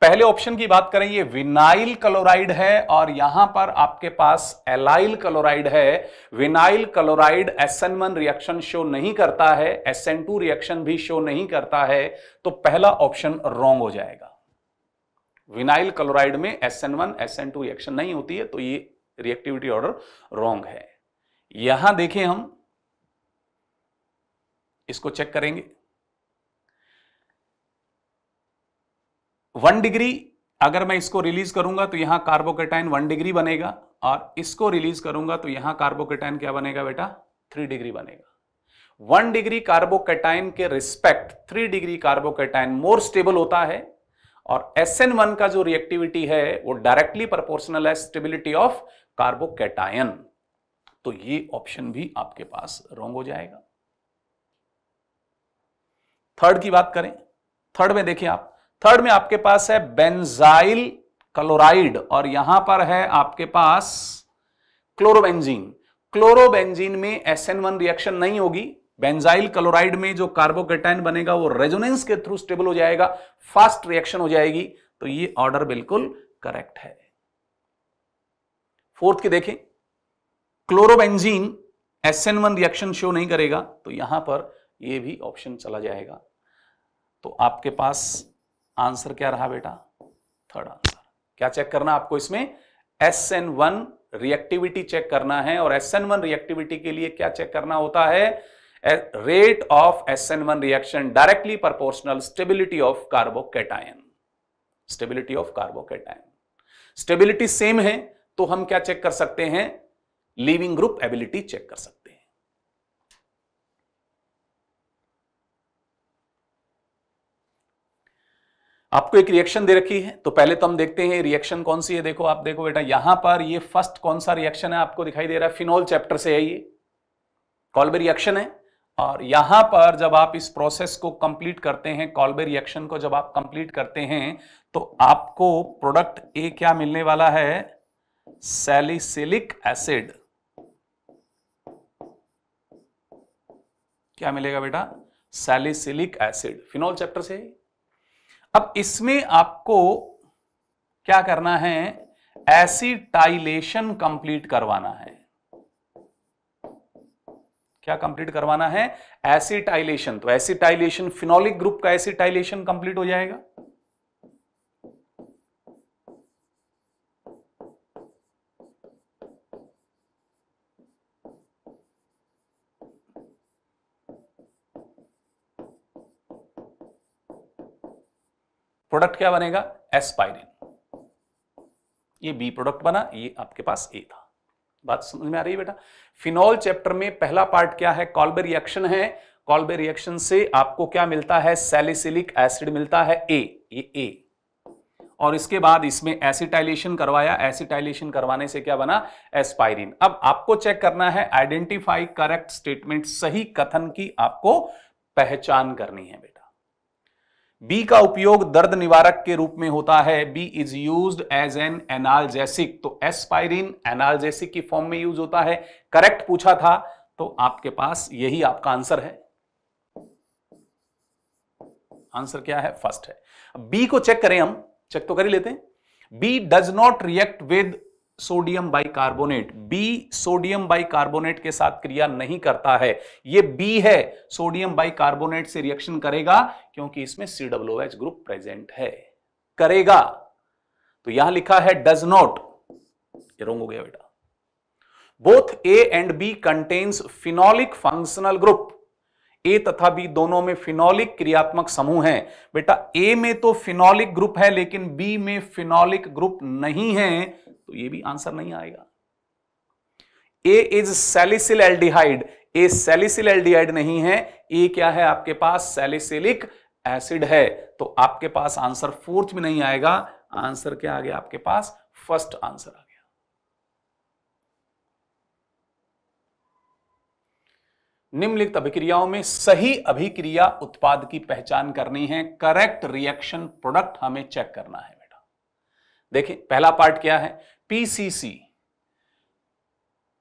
पहले ऑप्शन की बात करें ये विनाइल क्लोराइड है और यहां पर आपके पास एलाइल क्लोराइड है vinyl chloride SN1 reaction show नहीं करता है SN2 रिएक्शन भी शो नहीं करता है तो पहला ऑप्शन रॉन्ग हो जाएगा विनाइल क्लोराइड में S N one S N two reaction नहीं होती है तो ये रिएक्टिविटी ऑर्डर रॉन्ग है यहां देखें हम इसको चेक करेंगे वन डिग्री अगर मैं इसको रिलीज करूंगा तो यहां कार्बोकेटाइन वन डिग्री बनेगा और इसको रिलीज करूंगा तो यहां कार्बोकेटाइन क्या बनेगा बेटा थ्री डिग्री बनेगा वन डिग्री कार्बोकेटाइन के respect three degree carbocation more stable होता है और SN1 का जो रिएक्टिविटी है वो डायरेक्टली प्रोपोर्शनल है स्टेबिलिटी ऑफ कार्बोकेटायन तो ये ऑप्शन भी आपके पास रोंग हो जाएगा थर्ड की बात करें थर्ड में देखिए आप थर्ड में आपके पास है बेंजाइल क्लोराइड और यहां पर है आपके पास क्लोरोबेंजीन क्लोरोबेंजीन में एस एन वन रिएक्शन नहीं होगी बेंजाइल क्लोराइड में जो कार्बोकेटाइन बनेगा वो रेजोनेंस के थ्रू स्टेबल हो जाएगा फास्ट रिएक्शन हो जाएगी तो ये ऑर्डर बिल्कुल करेक्ट है फोर्थ के देखें chlorobenzene S N one reaction show नहीं करेगा तो यहां पर ये भी ऑप्शन चला जाएगा तो आपके पास आंसर क्या रहा बेटा थर्ड आंसर क्या चेक करना आपको इसमें S N one reactivity check करना है और एस एन वन रिएक्टिविटी के लिए क्या चेक करना होता है rate of S N one reaction directly proportional stability of carbocation. Stability of carbocation. Stability same है तो हम क्या चेक कर सकते हैं लिविंग ग्रुप एबिलिटी चेक कर सकते हैं आपको एक रिएक्शन दे रखी है तो पहले तो हम देखते हैं रिएक्शन कौन सी है देखो आप देखो बेटा यहां पर ये फर्स्ट कौन सा रिएक्शन है आपको दिखाई दे रहा है फिनोल चैप्टर से है ये कॉल में रिएक्शन है और यहां पर जब आप इस प्रोसेस को कंप्लीट करते हैं कॉलबे रिएक्शन को जब आप कंप्लीट करते हैं तो आपको प्रोडक्ट ए क्या मिलने वाला है सेलिसिलिक एसिड क्या मिलेगा बेटा सैलिसिलिक एसिड फिनोल चैप्टर से अब इसमें आपको क्या करना है एसिटाइलेशन कंप्लीट करवाना है क्या कंप्लीट करवाना है एसिटाइलेशन तो एसिटाइलेशन फिनोलिक ग्रुप का एसिटाइलेशन कंप्लीट हो जाएगा प्रोडक्ट क्या बनेगा एस्पायरिन ये बी प्रोडक्ट बना ये आपके पास ए था बात समझ में आ रही है बेटा फिनॉल चैप्टर में पहला पार्ट क्या है कॉल्बे रिएक्शन है कॉल्बे रिएक्शन से आपको क्या मिलता है सेलिसिलिक एसिड मिलता है ए ये ए और इसके बाद इसमें एसिटाइलेशन करवाया एसिटाइलेशन करवाने से क्या बना एस्पायरिन अब आपको चेक करना है आइडेंटिफाई करेक्ट स्टेटमेंट सही कथन की आपको पहचान करनी है बी का उपयोग दर्द निवारक के रूप में होता है B is use as an analgesic तो एस्पायरिन एनाल्जेसिक की फॉर्म में यूज होता है करेक्ट पूछा था तो आपके पास यही आपका आंसर है आंसर क्या है फर्स्ट है बी को चेक करें हम चेक तो कर ही लेते हैं B does not react with sodium bicarbonate B sodium bicarbonate के साथ क्रिया नहीं करता है ये बी है सोडियम बाइकार्बोनेट से रिएक्शन करेगा क्योंकि इसमें सी ग्रुप प्रेजेंट है करेगा तो यहां लिखा है डज नॉट ये रोंग हो गया बेटा both A and B contains phenolic functional group A तथा बी दोनों में फिनोलिक क्रियात्मक समूह है बेटा ए में तो फिनोलिक ग्रुप है लेकिन बी में फिनोलिक ग्रुप नहीं है तो ये भी आंसर नहीं आएगा A is salicyl aldehyde A salicyl aldehyde नहीं है ए क्या है आपके पास सेलिसिलिक एसिड है तो आपके पास आंसर फोर्थ में नहीं आएगा आंसर क्या आ गया आपके पास फर्स्ट आंसर आ गया निम्नलिखित अभिक्रियाओं में सही अभिक्रिया उत्पाद की पहचान करनी है करेक्ट रिएक्शन प्रोडक्ट हमें चेक करना है बेटा देखिए पहला पार्ट क्या है PCC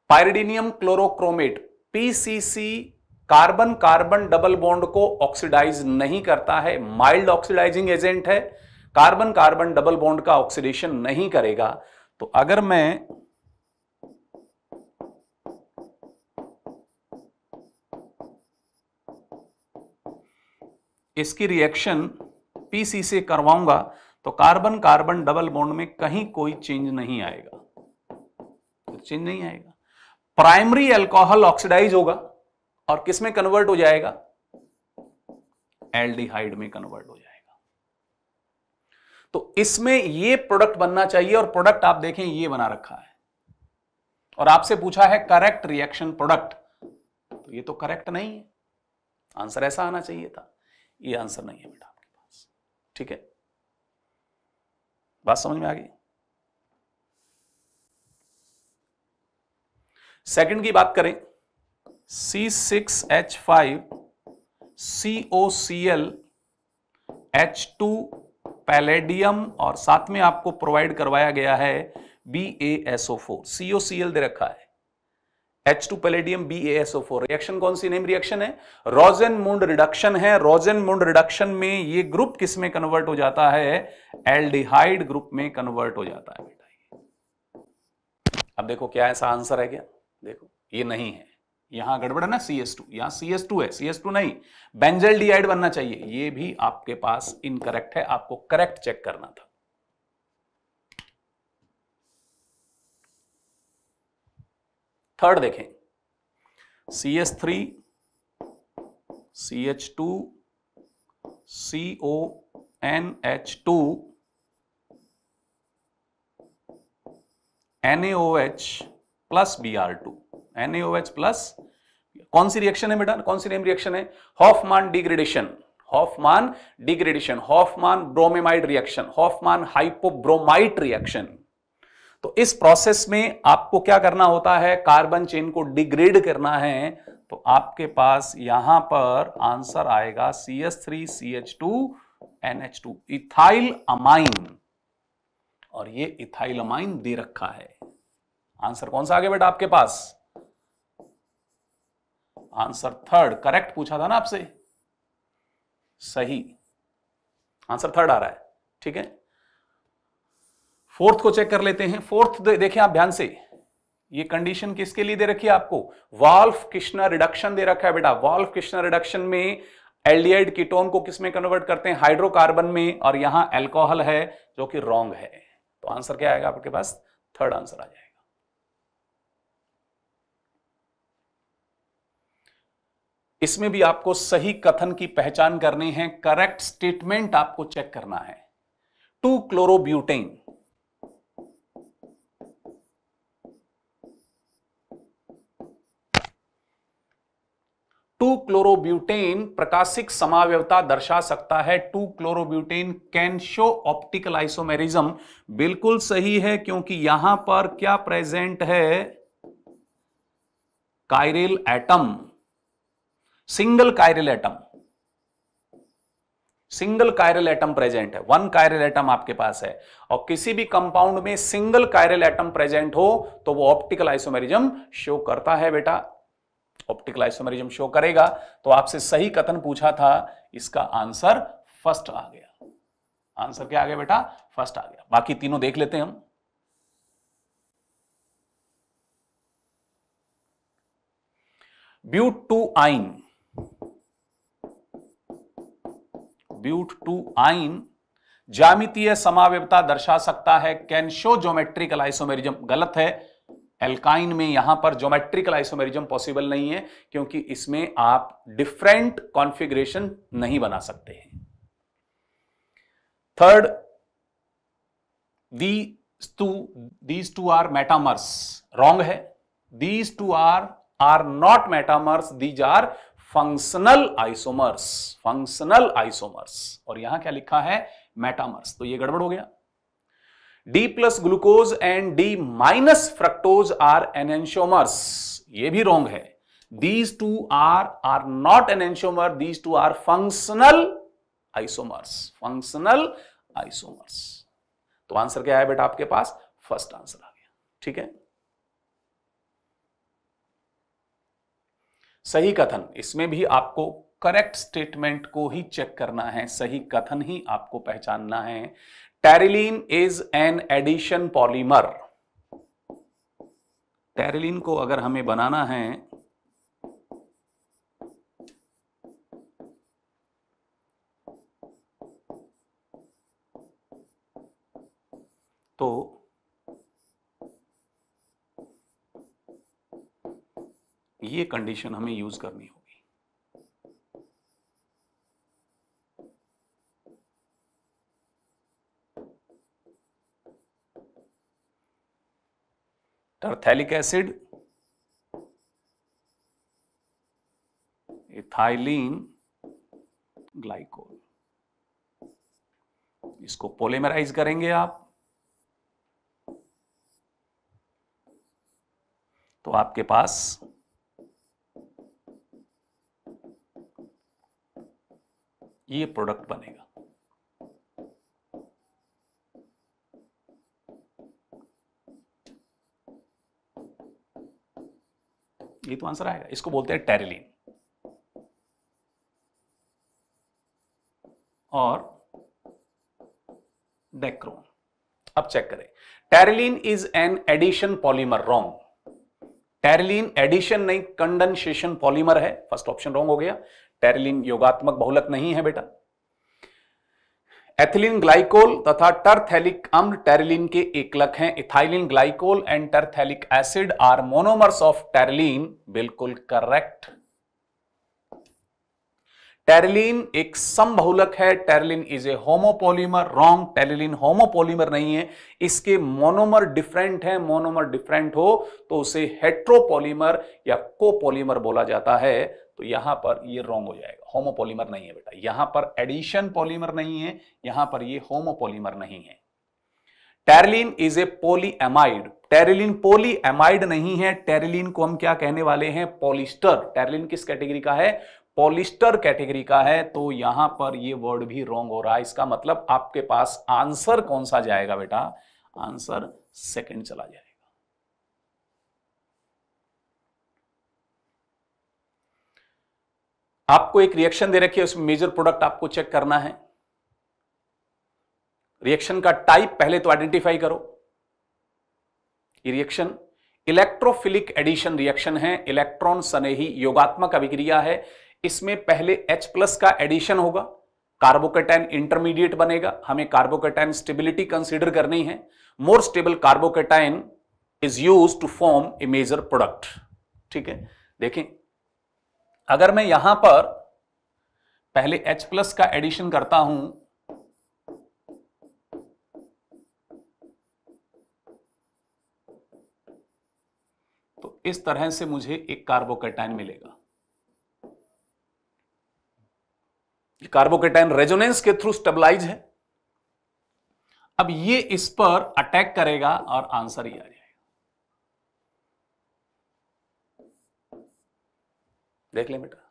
pyridinium chlorochromate PCC carbon carbon double bond को ऑक्सीडाइज नहीं करता है माइल्ड ऑक्सीडाइजिंग एजेंट है कार्बन कार्बन डबल बॉन्ड का ऑक्सीडेशन नहीं करेगा तो अगर मैं इसकी रिएक्शन पीसी से करवाऊंगा तो कार्बन कार्बन डबल बॉन्ड में कहीं कोई चेंज नहीं आएगा तो चेंज नहीं आएगा प्राइमरी एल्कोहल ऑक्सीडाइज होगा और किस में कन्वर्ट हो जाएगा एल्डिहाइड में कन्वर्ट हो जाएगा तो इसमें ये प्रोडक्ट बनना चाहिए और प्रोडक्ट आप देखें ये बना रखा है और आपसे पूछा है करेक्ट रिएक्शन प्रोडक्ट तो ये तो करेक्ट नहीं है आंसर ऐसा आना चाहिए था ये आंसर नहीं है बेटा आपके पास ठीक है बात समझ में आ गई सेकंड की बात करें C six H five C O C L H two palladium और साथ में आपको प्रोवाइड करवाया गया है B A S O four C O C L दे रखा है H two palladium B S O four reaction कौन सी नेम रिएक्शन है रोजन मुंड रिडक्शन है रोजन मुंड रिडक्शन में ये ग्रुप किस में कन्वर्ट हो जाता है एल्डिहाइड ग्रुप में कन्वर्ट हो जाता है बेटा अब देखो क्या ऐसा आंसर है क्या देखो ये नहीं है यहां गड़बड़ है ना सी एस टू यहां सी एस टू है सी एस टू नहीं बेंजल डी बनना चाहिए ये भी आपके पास इनकरेक्ट है आपको करेक्ट चेक करना था थर्ड देखें C S three C H two C O N H two N A O H plus B R two N A O H plus कौन सी रिएक्शन है बेटा कौन सी नेम रिएक्शन है Hofmann degradation Hofmann degradation Hofmann bromamide reaction Hofmann hypobromite reaction तो इस process में आपको क्या करना होता है कार्बन चेन को डिग्रेड करना है तो आपके पास यहां पर आंसर आएगा C S three C H two N H two ethyl amine और ये इथाइल अमाइन दे रखा है आंसर कौन सा आगे बेटा आपके पास आंसर थर्ड करेक्ट पूछा था ना आपसे सही आंसर थर्ड आ रहा है ठीक है फोर्थ को चेक कर लेते हैं फोर्थ देखें आप ध्यान से ये कंडीशन किसके लिए दे रखी है आपको वाल्फ किश्ना रिडक्शन दे रखा है बेटा वाल्फ किश्ना रिडक्शन में एल्डिहाइड कीटोन को किसमें कन्वर्ट करते हैं हाइड्रोकार्बन में और यहां एल्कोहल है जो कि रॉन्ग है तो आंसर क्या आएगा आपके पास थर्ड आंसर आ जाएगा इसमें भी आपको सही कथन की पहचान करनी है करेक्ट स्टेटमेंट आपको चेक करना है टू क्लोरोब्यूटेन टू क्लोरोब्यूटेन प्रकाशिक समावयवता दर्शा सकता है two chlorobutane can show optical isomerism बिल्कुल सही है क्योंकि यहां पर क्या प्रेजेंट है chiral atom single chiral atom single chiral atom present है वन कायरल एटम आपके पास है और किसी भी कंपाउंड में सिंगल कायरल एटम प्रेजेंट हो तो वो ऑप्टिकल आइसोमेरिज्म शो करता है बेटा ऑप्टिकल आइसोमेरिज्म शो करेगा तो आपसे सही कथन पूछा था इसका आंसर फर्स्ट आ गया आंसर क्या आ गया बेटा फर्स्ट आ गया बाकी तीनों देख लेते हैं हम but two yne but two yne जामितीय समावेवता दर्शा सकता है कैन शो ज्योमेट्रिकल आइसोमेरिज्म गलत है एल्काइन में यहां पर ज्योमेट्रिकल आइसोमेरिज्म पॉसिबल नहीं है क्योंकि इसमें आप डिफरेंट कॉन्फ़िगरेशन नहीं बना सकते हैं third these two these two are metamers wrong है these two are are not metamers these are functional isomers functional isomers और यहां क्या लिखा है मेटामर्स तो ये गड़बड़ हो गया D plus glucose and D minus fructose are anomers ये भी रॉन्ग है these two are are not anomer these two are functional isomers functional isomers तो आंसर क्या है बेटा आपके पास फर्स्ट आंसर आ गया ठीक है सही कथन इसमें भी आपको करेक्ट स्टेटमेंट को ही चेक करना है सही कथन ही आपको पहचानना है terylene is an addition polymer terylene को अगर हमें बनाना है तो ये कंडीशन हमें यूज करनी होगी टर्थैलिक एसिड इथाइलीन ग्लाइकोल इसको पोलिमराइज करेंगे आप तो आपके पास ये प्रोडक्ट बनेगा ये तो आंसर आएगा इसको बोलते हैं टेरिलीन और डेक्रोन अब चेक करें terylene is an addition polymer wrong terylene addition नहीं कंडेंसेशन पॉलीमर है फर्स्ट ऑप्शन रॉन्ग हो गया टेरिलीन योगात्मक बहुलक नहीं है बेटा एथिलीन ग्लाइकोल तथा टर्थेलिक अम्ल टेरिलीन के एकलक हैं ethylene glycol and terephthalic acid are monomers of terylene बिल्कुल करेक्ट टेरिलीन एक समबहुलक है terylene is a homopolymer wrong terylene homopolymer नहीं है इसके मोनोमर डिफरेंट है मोनोमर डिफरेंट हो तो उसे हेट्रोपोलीमर या कोपोलीमर बोला जाता है तो यहां पर यह रॉन्ग हो जाएगा होमोपोलीमर नहीं है बेटा यहां पर एडिशन पॉलीमर नहीं है यहां पर ये होमोपोलीमर नहीं है terylene is a polyamide terylene polyamide नहीं है टेरिलिन को हम क्या कहने वाले हैं पॉलिस्टर टेरिलिन किस कैटेगरी का है पॉलिस्टर कैटेगरी का है तो यहां पर ये वर्ड भी रॉन्ग हो रहा है इसका मतलब आपके पास आंसर कौन सा जाएगा बेटा आंसर सेकंड चला जाएगा आपको एक रिएक्शन दे रखी है उसमें मेजर प्रोडक्ट आपको चेक करना है रिएक्शन का टाइप पहले तो आइडेंटिफाई करो ये रिएक्शन इलेक्ट्रोफिलिक एडिशन रिएक्शन है इलेक्ट्रॉन सनेही योगात्मक अभिक्रिया है इसमें पहले H प्लस का एडिशन होगा कार्बोकेटाइन इंटरमीडिएट बनेगा हमें कार्बोकेटाइन स्टेबिलिटी कंसिडर करनी है more stable carbocation is use to form a major product ठीक है देखें अगर मैं यहां पर पहले H प्लस का एडिशन करता हूं तो इस तरह से मुझे एक कार्बोकेटाइन मिलेगा कार्बोकेटाइन रेजोनेंस के थ्रू स्टेबलाइज है अब ये इस पर अटैक करेगा और आंसर ही आएगा देख लें बेटा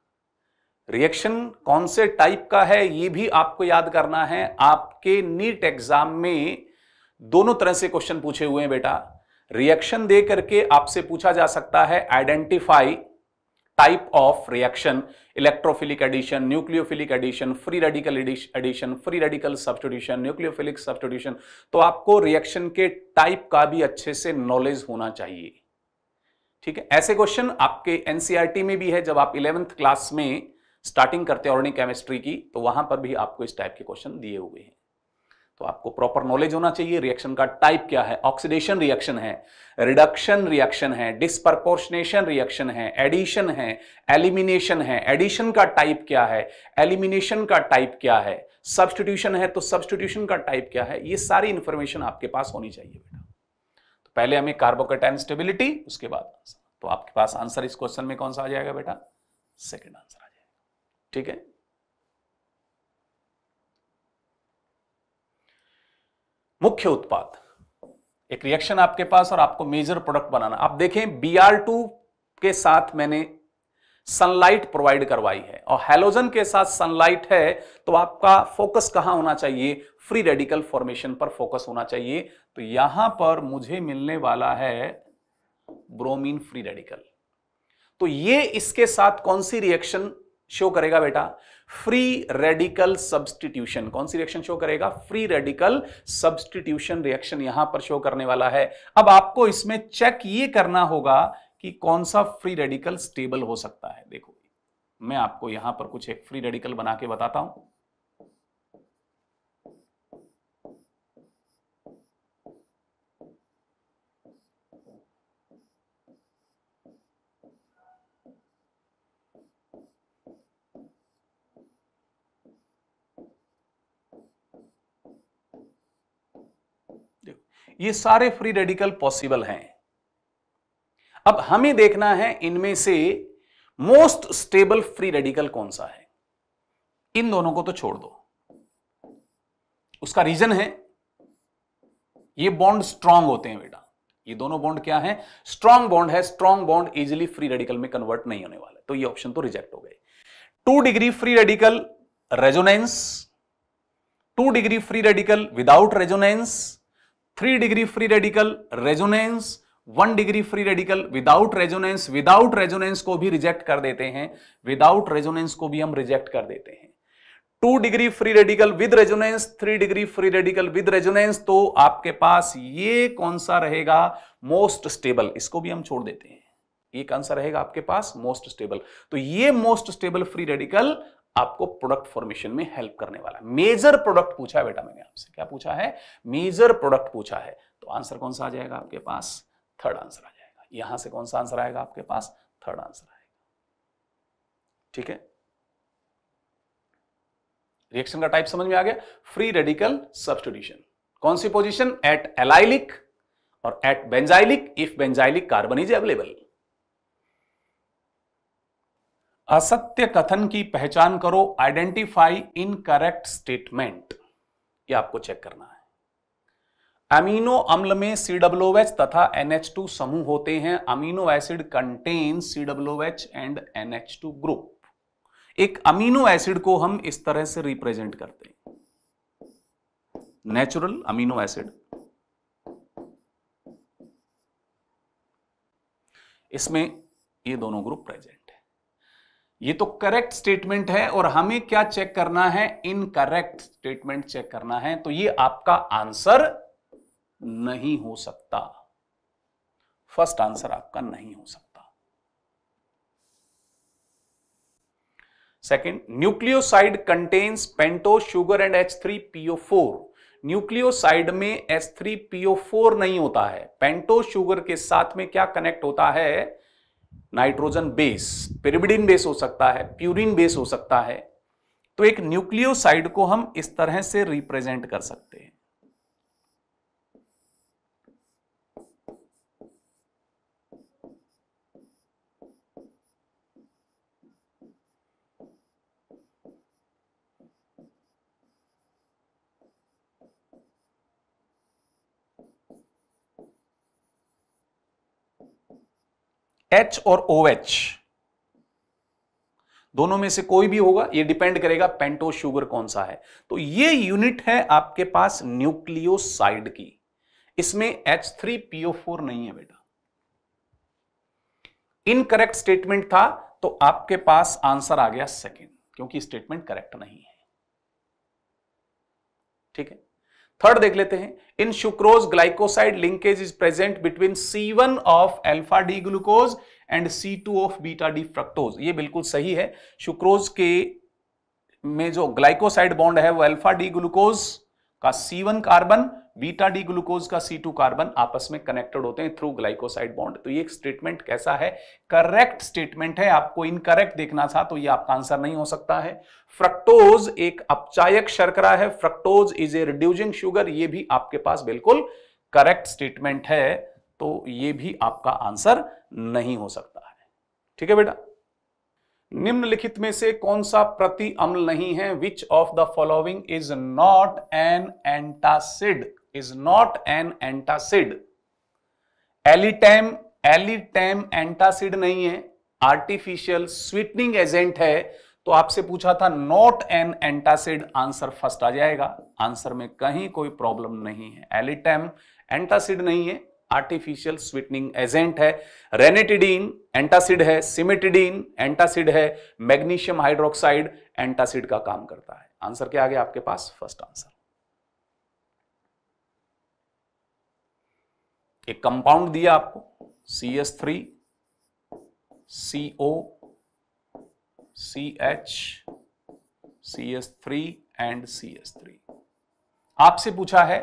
रिएक्शन कौन से टाइप का है ये भी आपको याद करना है आपके नीट एग्जाम में दोनों तरह से क्वेश्चन पूछे हुए हैं बेटा रिएक्शन दे करके आपसे पूछा जा सकता है identify type of reaction electrophilic addition nucleophilic addition free radical addition free radical substitution nucleophilic substitution तो आपको रिएक्शन के टाइप का भी अच्छे से नॉलेज होना चाहिए ठीक है ऐसे क्वेश्चन आपके एनसीईआरटी e में भी है जब आप इलेवेंथ क्लास में स्टार्टिंग करते हैं ऑर्गेनिक केमिस्ट्री की तो वहां पर भी आपको इस टाइप के क्वेश्चन दिए हुए हैं तो आपको प्रॉपर नॉलेज होना चाहिए रिएक्शन का टाइप क्या है ऑक्सीडेशन रिएक्शन है रिडक्शन रिएक्शन है डिस्प्रपोर्शनेशन रिएक्शन है एडिशन है एलिमिनेशन है एडिशन का टाइप क्या है एलिमिनेशन का टाइप क्या है सब्सटीट्यूशन है तो सब्सटीट्यूशन का टाइप क्या है ये सारी इंफॉर्मेशन आपके पास होनी चाहिए बेटा पहले हमें कार्बोकेटाइन स्टेबिलिटी उसके बाद तो आपके पास आंसर इस क्वेश्चन में कौन सा आ जाएगा बेटा सेकेंड आंसर आ जाएगा ठीक है मुख्य उत्पाद एक रिएक्शन आपके पास और आपको मेजर प्रोडक्ट बनाना आप देखें बी के साथ मैंने सनलाइट प्रोवाइड करवाई है और हेलोजन के साथ सनलाइट है तो आपका फोकस कहां होना चाहिए फ्री रेडिकल फॉर्मेशन पर फोकस होना चाहिए तो यहां पर मुझे मिलने वाला है ब्रोमीन फ्री रेडिकल तो ये इसके साथ कौन सी रिएक्शन शो करेगा बेटा फ्री रेडिकल सब्सटीट्यूशन कौन सी रिएक्शन शो करेगा फ्री रेडिकल सब्सटीट्यूशन रिएक्शन यहां पर शो करने वाला है अब आपको इसमें चेक ये करना होगा कि कौन सा फ्री रेडिकल स्टेबल हो सकता है देखो मैं आपको यहां पर कुछ एक फ्री रेडिकल बना के बताता हूं ये सारे फ्री रेडिकल पॉसिबल हैं अब हमें देखना है इनमें से मोस्ट स्टेबल फ्री रेडिकल कौन सा है इन दोनों को तो छोड़ दो उसका रीजन है ये बॉन्ड स्ट्रांग होते हैं बेटा ये दोनों बॉन्ड क्या है स्ट्रांग बॉन्ड है strong bond easily free radical में कन्वर्ट नहीं होने वाला तो ये ऑप्शन तो रिजेक्ट हो गए two degree free radical resonance two degree free radical without resonance three degree free radical resonance one degree free radical without resonance without resonance को भी रिजेक्ट कर देते हैं विदाउट रेजोनेंस को भी हम रिजेक्ट कर देते हैं two degree free radical with resonance three degree free radical with resonance तो आपके पास ये कौन सा रहेगा मोस्ट स्टेबल इसको भी हम छोड़ देते हैं ये कौन सा रहेगा आपके पास मोस्ट स्टेबल तो ये मोस्ट स्टेबल फ्री रेडिकल आपको प्रोडक्ट फॉर्मेशन में हेल्प करने वाला मेजर प्रोडक्ट पूछा है बेटा मैंने आपसे क्या पूछा है मेजर प्रोडक्ट पूछा है तो आंसर कौन सा आ जाएगा आपके पास थर्ड आंसर आ जाएगा यहां से कौन सा आंसर आएगा आपके पास थर्ड आंसर आएगा ठीक है रिएक्शन का टाइप समझ में आ गया फ्री रेडिकल सब्सटीट्यूशन कौन सी पोजीशन एट एलाइलिक और at benzylic if benzylic carbon is available असत्य कथन की पहचान करो आइडेंटिफाई इनकरेक्ट स्टेटमेंट ये आपको चेक करना है अमीनो अम्ल में सी एच तथा टू समूह होते हैं amino acid contain C H and two group एक अमीनो एसिड को हम इस तरह से रिप्रेजेंट करते हैं नेचुरल अमीनो एसिड इसमें ये दोनों ग्रुप प्रेजेंट है ये तो करेक्ट स्टेटमेंट है और हमें क्या चेक करना है इनकरेक्ट स्टेटमेंट चेक करना है तो ये आपका आंसर नहीं हो सकता फर्स्ट आंसर आपका नहीं हो सकता second nucleoside contains pentose sugar and H three PO four nucleoside में थ्री पीओ फोर नहीं होता है पेंटो शुगर के साथ में क्या कनेक्ट होता है नाइट्रोजन बेस पिरिबिडिन बेस हो सकता है प्यूरिन बेस हो सकता है तो एक न्यूक्लियोसाइड को हम इस तरह से रिप्रेजेंट कर सकते हैं एच और ओ एच दोनों में से कोई भी होगा ये डिपेंड करेगा पेंटो शुगर कौन सा है तो ये यूनिट है आपके पास न्यूक्लियोसाइड की इसमें एच थ्री फोर नहीं है बेटा इनकरेक्ट स्टेटमेंट था तो आपके पास आंसर आ गया सेकंड क्योंकि स्टेटमेंट करेक्ट नहीं है ठीक है थर्ड देख लेते हैं in sucrose glycoside linkage is present between C one of alpha D glucose and C two of beta D fructose ये बिल्कुल सही है शुक्रोज के में जो ग्लाइकोसाइड बॉन्ड है वो अल्फा डी ग्लूकोज का C1 carbon beta D glucose का C2 कार्बन आपस में कनेक्टेड होते हैं थ्रू ग्लाइकोसाइड बॉन्ड तो ये एक स्टेटमेंट कैसा है करेक्ट स्टेटमेंट है आपको इनकरेक्ट देखना था तो ये आपका आंसर नहीं हो सकता है फ्रक्टोज एक अपचायक शर्करा है fructose is a reducing sugar ये भी आपके पास बिल्कुल करेक्ट स्टेटमेंट है तो ये भी आपका आंसर नहीं हो सकता है ठीक है बेटा निम्नलिखित में से कौन सा प्रति अम्ल नहीं है which of the following is not an antacid is not an antacid alitame alitame antacid नहीं है आर्टिफिशियल स्वीटनिंग एजेंट है तो आपसे पूछा था not an antacid answer first आ जाएगा आंसर में कहीं कोई प्रॉब्लम नहीं है एलिटेम एंटासिड नहीं है आर्टिफिशियल स्वीटनिंग एजेंट है रेनेटिडीन एंटासिड है सिमेटिडीन एंटासिड है मैग्नीशियम हाइड्रोक्साइड एंटासिड का काम करता है आंसर क्या आ गया आपके पास फर्स्ट आंसर एक कंपाउंड दिया आपको C S three C O C H C S three and C S three आपसे पूछा है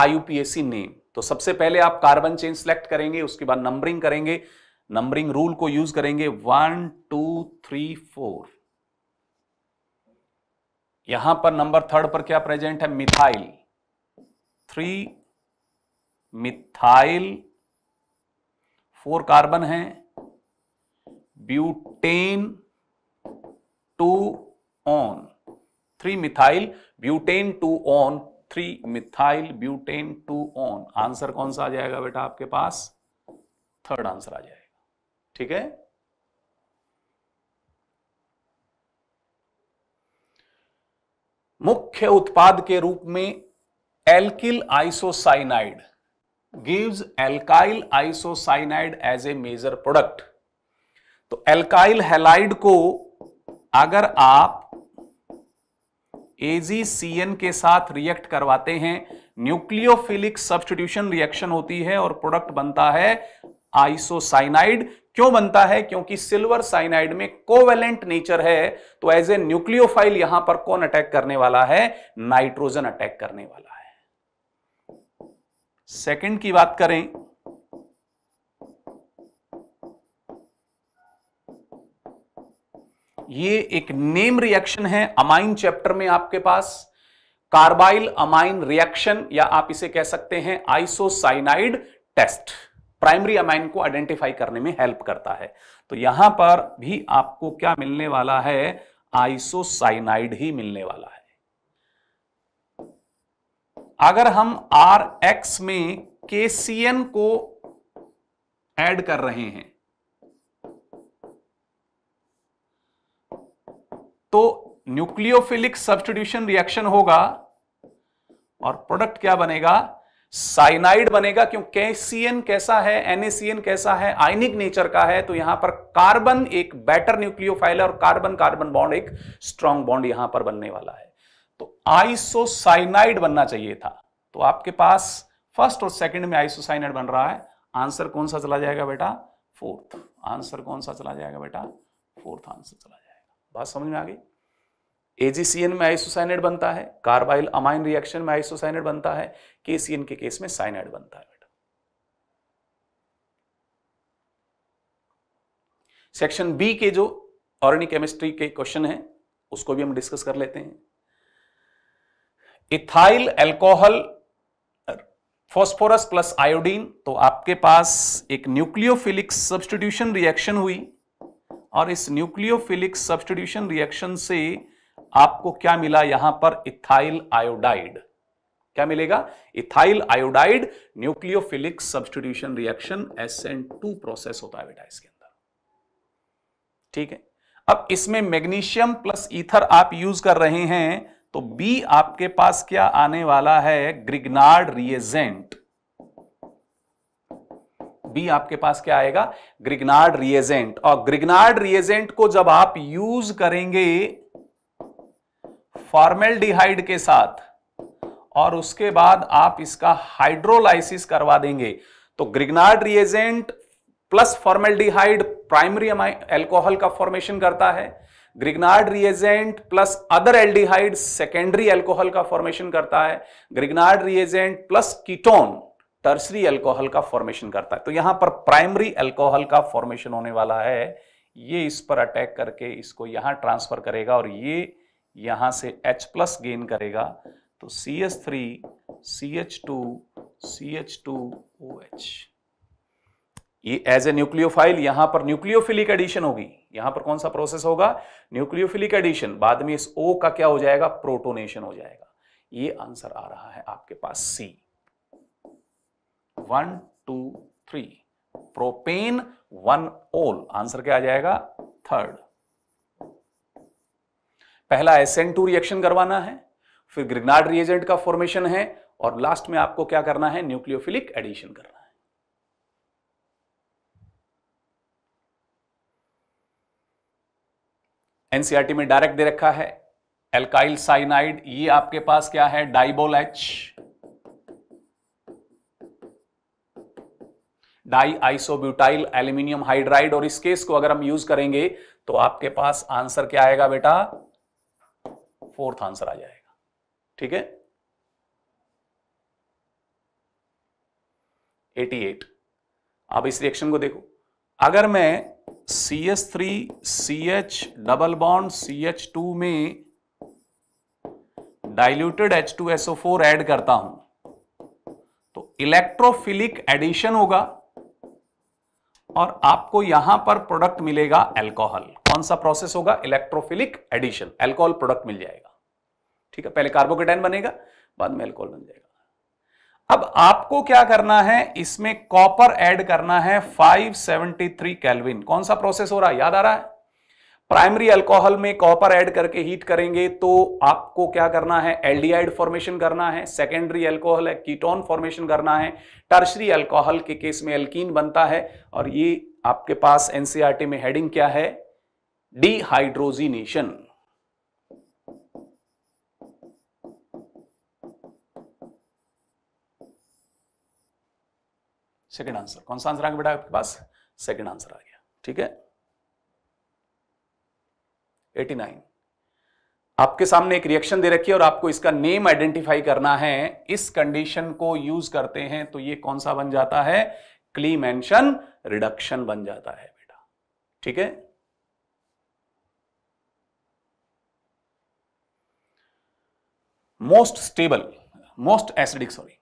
आईयूपीएसी नेम तो सबसे पहले आप कार्बन चेन सिलेक्ट करेंगे उसके बाद नंबरिंग करेंगे नंबरिंग रूल को यूज करेंगे वन टू थ्री फोर यहां पर नंबर थर्ड पर क्या प्रेजेंट है methyl three methyl four carbon है butane two one three methyl butane two one three methyl butane two one answer कौन सा आ जाएगा बेटा आपके पास थर्ड आंसर आ जाएगा ठीक है मुख्य उत्पाद के रूप में alkyl isocyanide gives alkyl isocyanide as a major product तो एल्काइल हेलाइड को अगर आप एजीसीएन के साथ रिएक्ट करवाते हैं न्यूक्लियोफिलिक सब्सटीट्यूशन रिएक्शन होती है और प्रोडक्ट बनता है आइसोसाइनाइड क्यों बनता है क्योंकि सिल्वर साइनाइड में कोवेलेंट नेचर है तो एज ए न्यूक्लियोफाइल यहां पर कौन अटैक करने वाला है नाइट्रोजन अटैक करने वाला है सेकंड की बात करें ये एक नेम रिएक्शन है अमाइन चैप्टर में आपके पास कार्बाइल अमाइन रिएक्शन या आप इसे कह सकते हैं आइसोसाइनाइड टेस्ट प्राइमरी अमाइन को आइडेंटिफाई करने में हेल्प करता है तो यहां पर भी आपको क्या मिलने वाला है आइसोसाइनाइड ही मिलने वाला है अगर हम आर एक्स में के को एड कर रहे हैं तो न्यूक्लियोफिलिक सब्सटीट्यूशन रिएक्शन होगा और प्रोडक्ट क्या बनेगा साइनाइड बनेगा क्यों कैसीएन कैसा है एनएसीएन कैसा है आयनिक नेचर का है तो यहां पर कार्बन एक बेटर न्यूक्लियोफाइल है और कार्बन कार्बन बॉन्ड एक स्ट्रॉन्ग बॉन्ड यहां पर बनने वाला है तो आइसोसाइनाइड बनना चाहिए था तो आपके पास फर्स्ट और सेकंड में आइसोसाइनाइड बन रहा है आंसर कौन सा चला जाएगा बेटा फोर्थ आंसर कौन सा चला जाएगा बेटा फोर्थ आंसर चला जाएगा बात समझ में आ गई एजीसीएन में आइसोसाइनेट बनता है कार्बाइल अमाइन रिएक्शन में आइसोसाइनेट बनता है केसीएन के केस में साइनाइड बनता है बेटा सेक्शन बी के जो ऑर्गेनिक केमिस्ट्री के क्वेश्चन है उसको भी हम डिस्कस कर लेते हैं ethyl alcohol phosphorus plus iodine तो आपके पास एक न्यूक्लियोफिलिक सब्सटीट्यूशन रिएक्शन हुई और इस न्यूक्लियोफिलिक सब्सटीट्यूशन रिएक्शन से आपको क्या मिला यहां पर इथाइल आयोडाइड क्या मिलेगा ethyl iodide nucleophilic substitution reaction two process होता है बेटा इसके अंदर ठीक है अब इसमें मैग्नीशियम प्लस ईथर आप यूज कर रहे हैं तो बी आपके पास क्या आने वाला है ग्रिगनार्ड रिएजेंट बी आपके पास क्या आएगा ग्रिगनार्ड रिएजेंट और ग्रिगनार्ड रिएजेंट को जब आप यूज करेंगे फॉर्मेल्डिहाइड के साथ और उसके बाद आप इसका हाइड्रोलाइसिस करवा देंगे तो Grignard reagent plus formaldehyde primary alcohol का फॉर्मेशन करता है Grignard reagent plus other aldehyde secondary alcohol का फॉर्मेशन करता है Grignard reagent plus ketone tertiary alcohol का फॉर्मेशन करता है तो यहां पर प्राइमरी एल्कोहल का फॉर्मेशन होने वाला है ये इस पर अटैक करके इसको यहां ट्रांसफर करेगा और ये यहां से H प्लस गेन करेगा तो C H three C H two C H two O H ये एज ए न्यूक्लियोफाइल यहां पर न्यूक्लियोफिलिक एडिशन होगी यहां पर कौन सा प्रोसेस होगा न्यूक्लियोफिलिक एडिशन बाद में इस ओ का क्या हो जाएगा प्रोटोनेशन हो जाएगा ये आंसर आ रहा है आपके पास C one two three propane one ol answer क्या आ जाएगा थर्ड पहला एसेंट टू रिएक्शन करवाना है फिर ग्रिगनाड रिएजेंट का फॉर्मेशन है और लास्ट में आपको क्या करना है न्यूक्लियोफिलिक एडिशन करना है एनसीआरटी में डायरेक्ट दे रखा है एल्काइल साइनाइड ये आपके पास क्या है DIBAL H diisobutyl aluminium hydride और इस केस को अगर हम यूज करेंगे तो आपके पास आंसर क्या आएगा बेटा फोर्थ आंसर आ जाएगा ठीक है 88 अब इस रिएक्शन को देखो अगर मैं C S three C H double bond C H two में diluted H two SO four add करता हूं तो इलेक्ट्रोफिलिक एडिशन होगा और आपको यहां पर प्रोडक्ट मिलेगा एल्कोहल कौन सा प्रोसेस होगा इलेक्ट्रोफिलिक एडिशन एल्कोहल प्रोडक्ट मिल जाएगा ठीक है पहले कार्बोकेटाइन बनेगा बाद में एल्कोहल बन जाएगा अब आपको क्या करना है इसमें कॉपर ऐड करना है 573 कैलविन कौन सा प्रोसेस हो रहा है याद आ रहा है प्राइमरी अल्कोहल में कॉपर ऐड करके हीट करेंगे तो आपको क्या करना है एल्डिहाइड फॉर्मेशन करना है सेकेंडरी अल्कोहल है कीटोन फॉर्मेशन करना है टर्शरी अल्कोहल के केस में एल्कीन बनता है और ये आपके पास एनसीईआरटी e में हेडिंग क्या है डिहाइड्रोजिनेशन सेकेंड आंसर कौन सा आंसर आ गया बेटा आपके पास सेकेंड आंसर आ गया ठीक है 89 आपके सामने एक रिएक्शन दे रखी है और आपको इसका नेम आइडेंटिफाई करना है इस कंडीशन को यूज करते हैं तो ये कौन सा बन जाता है क्लीमेंशन रिडक्शन बन जाता है बेटा ठीक है most stable most acidic sorry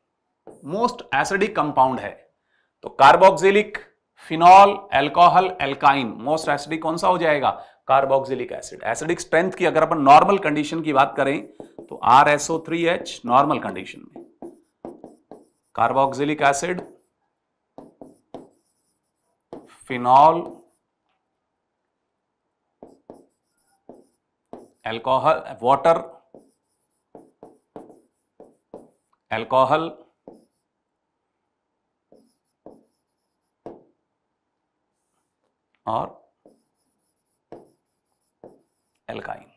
most acidic compound है तो carboxylic phenol alcohol alkyne most acidic कौन सा हो जाएगा कार्बोक्सिलिक एसिड एसिडिक स्ट्रेंथ की अगर अपन नॉर्मल कंडीशन की बात करें तो R SO three H normal condition में carboxylic acid phenol alcohol water alcohol और एल्काइन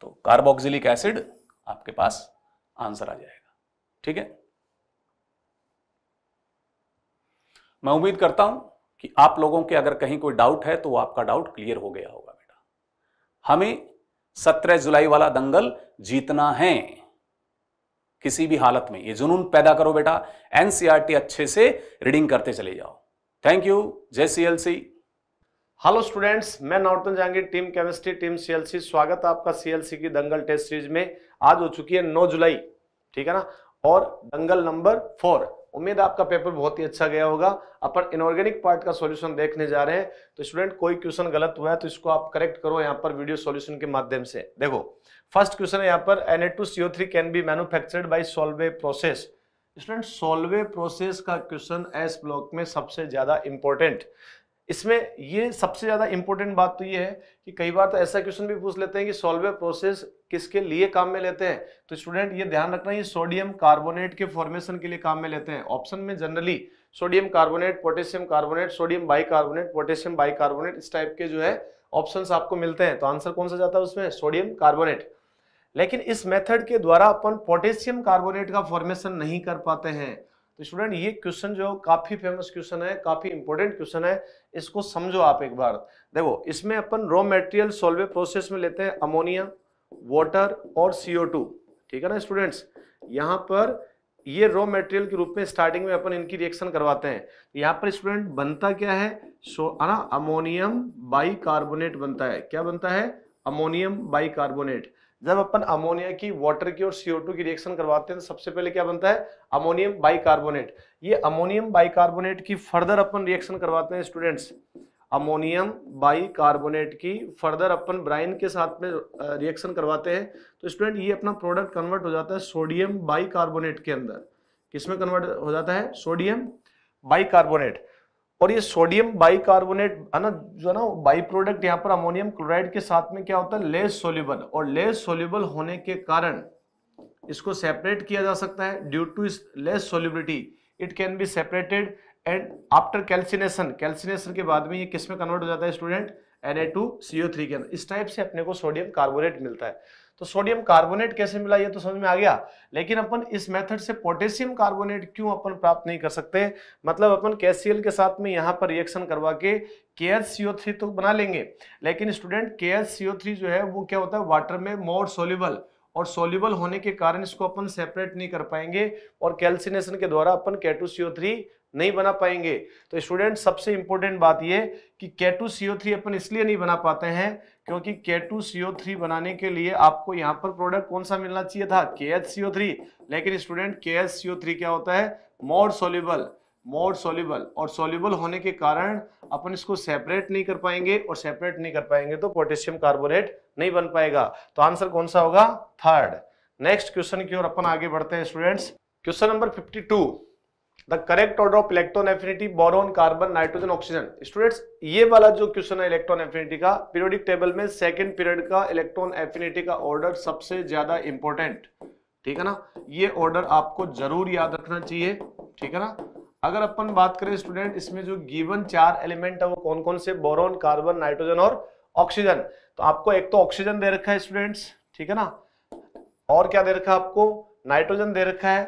तो कार्बोक्सिलिक एसिड आपके पास आंसर आ जाएगा ठीक है मैं उम्मीद करता हूं कि आप लोगों के अगर कहीं कोई डाउट है तो आपका डाउट क्लियर हो गया होगा बेटा हमें सत्रह जुलाई वाला दंगल जीतना है किसी भी हालत में ये जुनून पैदा करो बेटा एनसीईआरटी e अच्छे से रीडिंग करते चले जाओ थैंक यू जय C L C hello students मैं नॉर्थन Jahangir team chemistry team CLC स्वागत है आपका सीएलसी की दंगल टेस्ट सीरीज में आज हो चुकी है 9 जुलाई ठीक है ना और दंगल नंबर फोर उम्मीद आपका पेपर बहुत ही अच्छा गया होगा अपन इनऑर्गेनिक पार्ट का सॉल्यूशन देखने जा रहे हैं तो स्टूडेंट कोई क्वेश्चन गलत हुआ है तो इसको आप करेक्ट करो यहाँ पर वीडियो सॉल्यूशन के माध्यम से देखो फर्स्ट क्वेश्चन है यहाँ पर N eight two CO three can be manufacture by Solvay process student Solvay process का क्वेश्चन एस ब्लॉक में सबसे ज्यादा इंपॉर्टेंट इसमें ये सबसे ज़्यादा इंपॉर्टेंट बात तो ये है कि कई बार तो ऐसा क्वेश्चन भी पूछ लेते हैं कि सॉल्वे प्रोसेस किसके लिए काम में लेते हैं तो स्टूडेंट ये ध्यान रखना ये सोडियम कार्बोनेट के फॉर्मेशन के लिए काम में लेते हैं ऑप्शन में generally sodium carbonate potassium carbonate sodium carbonate potassium carbonate इस टाइप के जो है ऑप्शन आपको मिलते हैं तो आंसर कौन सा जाता है उसमें सोडियम कार्बोनेट लेकिन इस मेथड के द्वारा अपन पोटेशियम कार्बोनेट का फॉर्मेशन नहीं कर पाते हैं तो स्टूडेंट ये क्वेश्चन जो काफ़ी फेमस क्वेश्चन है काफ़ी इंपॉर्टेंट क्वेश्चन है इसको समझो आप एक बार देखो इसमें अपन रॉ मेटेरियल सोलवे प्रोसेस में लेते हैं अमोनिया वॉटर और सीओ ठीक है ना स्टूडेंट्स यहाँ पर ये रॉ मेटेरियल के रूप में स्टार्टिंग में अपन इनकी रिएक्शन करवाते हैं यहाँ पर स्टूडेंट बनता क्या है सो ना अमोनियम बाई बनता है क्या बनता है अमोनियम बाई जब अपन अमोनिया की वाटर की और सीओ की रिएक्शन करवाते हैं तो सबसे पहले क्या बनता है अमोनियम बाइकार्बोनेट ये अमोनियम बाइकार्बोनेट की फर्दर अपन रिएक्शन करवाते हैं स्टूडेंट्स अमोनियम बाइकार्बोनेट की फर्दर अपन ब्राइन के साथ में रिएक्शन करवाते हैं तो स्टूडेंट ये अपना प्रोडक्ट कन्वर्ट हो जाता है सोडियम बाइकार्बोनेट के अंदर किसमें कन्वर्ट हो जाता है सोडियम बाइकार्बोनेट और ये सोडियम बाइकार्बोनेट है ना जो ना बाई प्रोडक्ट यहाँ पर अमोनियम क्लोराइड के साथ में क्या होता है लेस सोल्यूबल और लेस सोल्यूबल होने के कारण इसको सेपरेट किया जा सकता है ड्यू टू इस less solubility it can be separated and after calcination calcination के बाद में ये किस में कन्वर्ट हो जाता है student N A two C O three के अंदर इस टाइप से अपने को सोडियम कार्बोनेट मिलता है तो सोडियम कार्बोनेट कैसे मिला ये तो समझ में आ गया लेकिन अपन इस मेथड से पोटेशियम कार्बोनेट क्यों अपन प्राप्त नहीं कर सकते मतलब अपन कैसीएल के साथ में यहाँ पर रिएक्शन करवा के के एच सी ओ थ्री तो बना लेंगे लेकिन स्टूडेंट के एच सी ओ थ्री जो है वो क्या होता है वाटर में मोर सोल्यूबल और सोल्यूबल होने के कारण इसको अपन सेपरेट नहीं कर पाएंगे और कैल्सिनेशन के द्वारा अपन केटू थ्री नहीं बना पाएंगे तो स्टूडेंट सबसे इंपॉर्टेंट बात ये कि केटू सीओ थ्री अपन इसलिए नहीं बना पाते हैं क्योंकि K2CO3 बनाने के लिए आपको यहाँ पर प्रोडक्ट कौन सा मिलना चाहिए था KHCO3 लेकिन स्टूडेंट थ्री क्या होता है मोर सोल्यूबल मोर सोल्यूबल और सोल्यूबल होने के कारण अपन इसको सेपरेट नहीं कर पाएंगे और सेपरेट नहीं कर पाएंगे तो पोटेशियम कार्बोनेट नहीं बन पाएगा तो आंसर कौन सा होगा थर्ड नेक्स्ट क्वेश्चन की ओर अपन आगे बढ़ते हैं students question number two the correct order of electron affinity boron carbon nitrogen oxygen students ये वाला जो क्वेश्चन है इलेक्ट्रॉन एफिनिटी का पीरियोडिक टेबल में सेकंड पीरियड का इलेक्ट्रॉन एफिनिटी का ऑर्डर सबसे ज्यादा इंपॉर्टेंट ठीक है ना ये ऑर्डर आपको जरूर याद रखना चाहिए ठीक है ना अगर अपन बात करें स्टूडेंट इसमें जो गिवन चार एलिमेंट है वो कौन कौन से बोरोन कार्बन नाइट्रोजन और ऑक्सीजन तो आपको एक तो ऑक्सीजन दे रखा है स्टूडेंट्स ठीक है ना और क्या दे रखा है आपको नाइट्रोजन दे रखा है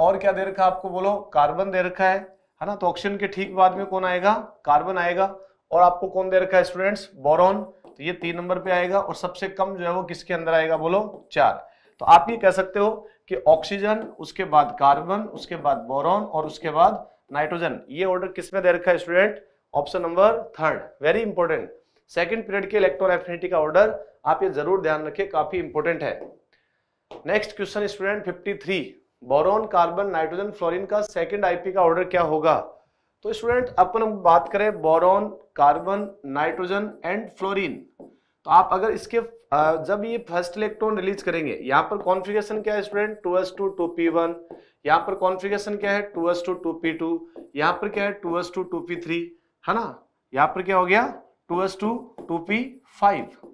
और क्या दे रखा है आपको बोलो कार्बन दे रखा है है ना तो ऑक्सीजन के ठीक बाद में कौन आएगा कार्बन आएगा और आपको कौन दे रखा है स्टूडेंट्स बोरोन तो ये तीन नंबर पे आएगा और सबसे कम जो है वो किसके अंदर आएगा बोलो चार तो आप ये कह सकते हो कि ऑक्सीजन उसके बाद कार्बन उसके बाद बोरॉन और उसके बाद नाइट्रोजन ये ऑर्डर किसमें दे रखा है student option number third very important second period के इलेक्ट्रॉन एफिनिटी का ऑर्डर आप ये जरूर ध्यान रखें काफी इंपॉर्टेंट है next question student 53 boron carbon nitrogen fluorine का सेकेंड आईपी का ऑर्डर क्या होगा तो स्टूडेंट अपन हम बात करें boron carbon nitrogen and fluorine तो आप अगर इसके जब ये फर्स्ट इलेक्ट्रॉन रिलीज करेंगे यहाँ पर कॉन्फ़िगरेशन क्या है student two S two two P one यहाँ पर कॉन्फ़िगरेशन क्या है two S two two P two यहाँ पर क्या है two S two two P three है ना यहाँ पर क्या हो गया two S two two P five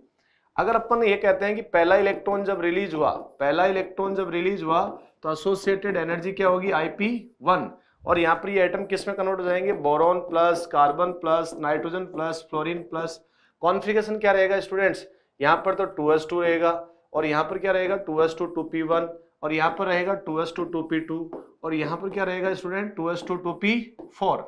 अगर अपन ये कहते हैं कि पहला इलेक्ट्रॉन जब रिलीज हुआ पहला इलेक्ट्रॉन जब रिलीज हुआ तो एसोसिएटेड एनर्जी क्या होगी आईपी वन और यहाँ पर ये आइटम किस में कन्वर्ट हो जाएंगे boron plus carbon plus nitrogen plus fluorine plus configuration क्या रहेगा स्टूडेंट्स यहाँ पर तो टू एस टू रहेगा और यहाँ पर क्या रहेगा two S two two P one और यहाँ पर रहेगा two S two two P two और यहाँ पर क्या रहेगा student two S two two P four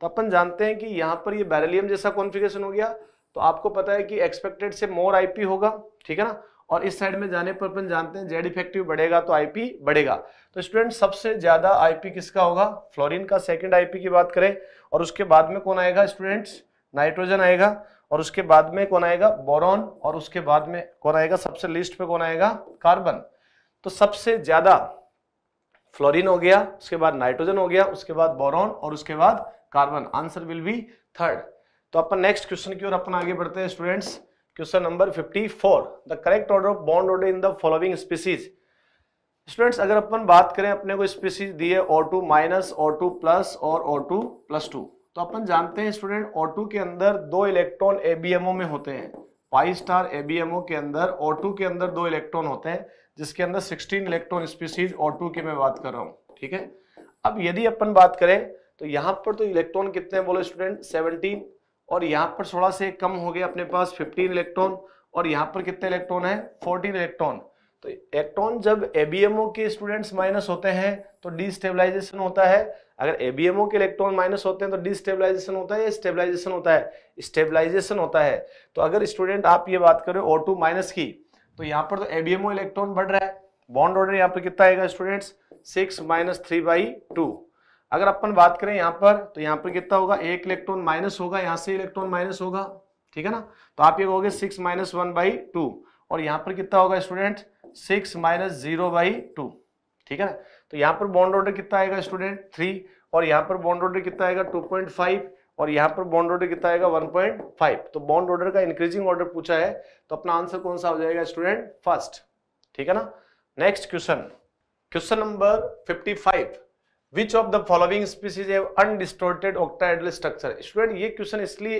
तो अपन जानते हैं कि यहाँ पर ये बैरेलियम जैसा कॉन्फिगेशन हो गया तो आपको पता है कि एक्सपेक्टेड से मोर पी होगा ठीक है ना और इस साइड में जाने पर अपन जानते हैं जेड इफेक्टिव बढ़ेगा तो आईपी बढ़ेगा तो स्टूडेंट सबसे ज्यादा आईपी किसका होगा फ्लोरीन का सेकंड आईपी की बात करें और उसके बाद में कौन आएगा स्टूडेंट्स नाइट्रोजन आएगा और उसके बाद में कौन आएगा बोरॉन और उसके बाद में कौन आएगा सबसे लिस्ट पे कौन आएगा कार्बन तो सबसे ज्यादा फ्लोरिन हो गया उसके बाद नाइट्रोजन हो गया उसके बाद बोरॉन और उसके बाद carbon answer will be third तो अपन नेक्स्ट क्वेश्चन की ओर अपन आगे बढ़ते हैं students question number 54 the correct order of bond order in the following species students अगर अपन बात करें अपने को स्पीसीज दी है O two minus O two plus और ओ टू प्लस टू तो अपन जानते हैं स्टूडेंट ओ टू के अंदर दो electron A B M O में होते हैं pi star A B M O के अंदर ओ टू के अंदर दो इलेक्ट्रॉन होते हैं जिसके अंदर 16 इलेक्ट्रॉन स्पीसीज ओ टू की मैं बात कर रहा हूँ ठीक है अब यदि अपन बात करें तो यहाँ पर तो इलेक्ट्रॉन कितने बोले स्टूडेंट सेवनटीन और यहाँ पर थोड़ा से कम हो गया अपने पास 15 इलेक्ट्रॉन और यहाँ पर कितने इलेक्ट्रॉन है 14 इलेक्ट्रॉन तो इलेक्ट्रॉन जब एबीएमओ के स्टूडेंट्स माइनस होते हैं तो डिस्टेबलाइजेशन होता है अगर एबीएमओ के इलेक्ट्रॉन माइनस होते हैं तो डिस्टेबलाइजेशन होता है या स्टेबलाइजेशन होता है स्टेबलाइजेशन होता है तो अगर स्टूडेंट आप ये बात करें ओ टू माइनस की तो यहाँ पर तो एबीएमओ इलेक्ट्रॉन बढ़ रहा है बॉन्ड ऑर्डर यहाँ पर कितना आएगा students six minus three by two अगर अपन बात करें यहाँ पर तो यहाँ पर कितना होगा एक इलेक्ट्रॉन माइनस होगा यहाँ से इलेक्ट्रॉन माइनस होगा ठीक है ना तो आप ये कहोगे six minus one by two और यहाँ पर कितना होगा student six minus zero by two ठीक है ना तो यहां पर बॉन्ड ऑर्डर कितना आएगा स्टूडेंट थ्री और यहाँ पर बॉन्ड ऑर्डर कितना आएगा टू पॉइंट फाइव और यहाँ पर बॉन्ड ऑर्डर कितना आएगा फाइव तो बॉन्ड ऑर्डर का इंक्रीजिंग ऑर्डर पूछा है तो अपना आंसर कौन सा हो जाएगा स्टूडेंट फर्स्ट ठीक है ना next question question number five which of the following species have undistorted octahedral structure student ये क्वेश्चन इसलिए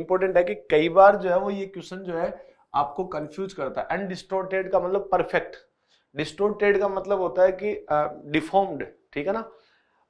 इंपॉर्टेंट uh, है कि कई बार जो है वो ये क्वेश्चन जो है आपको कंफ्यूज करता है अनडिस्टोर्टेड का मतलब परफेक्ट डिस्टोर्टेड का मतलब होता है कि डिफॉर्म्ड uh, ठीक है ना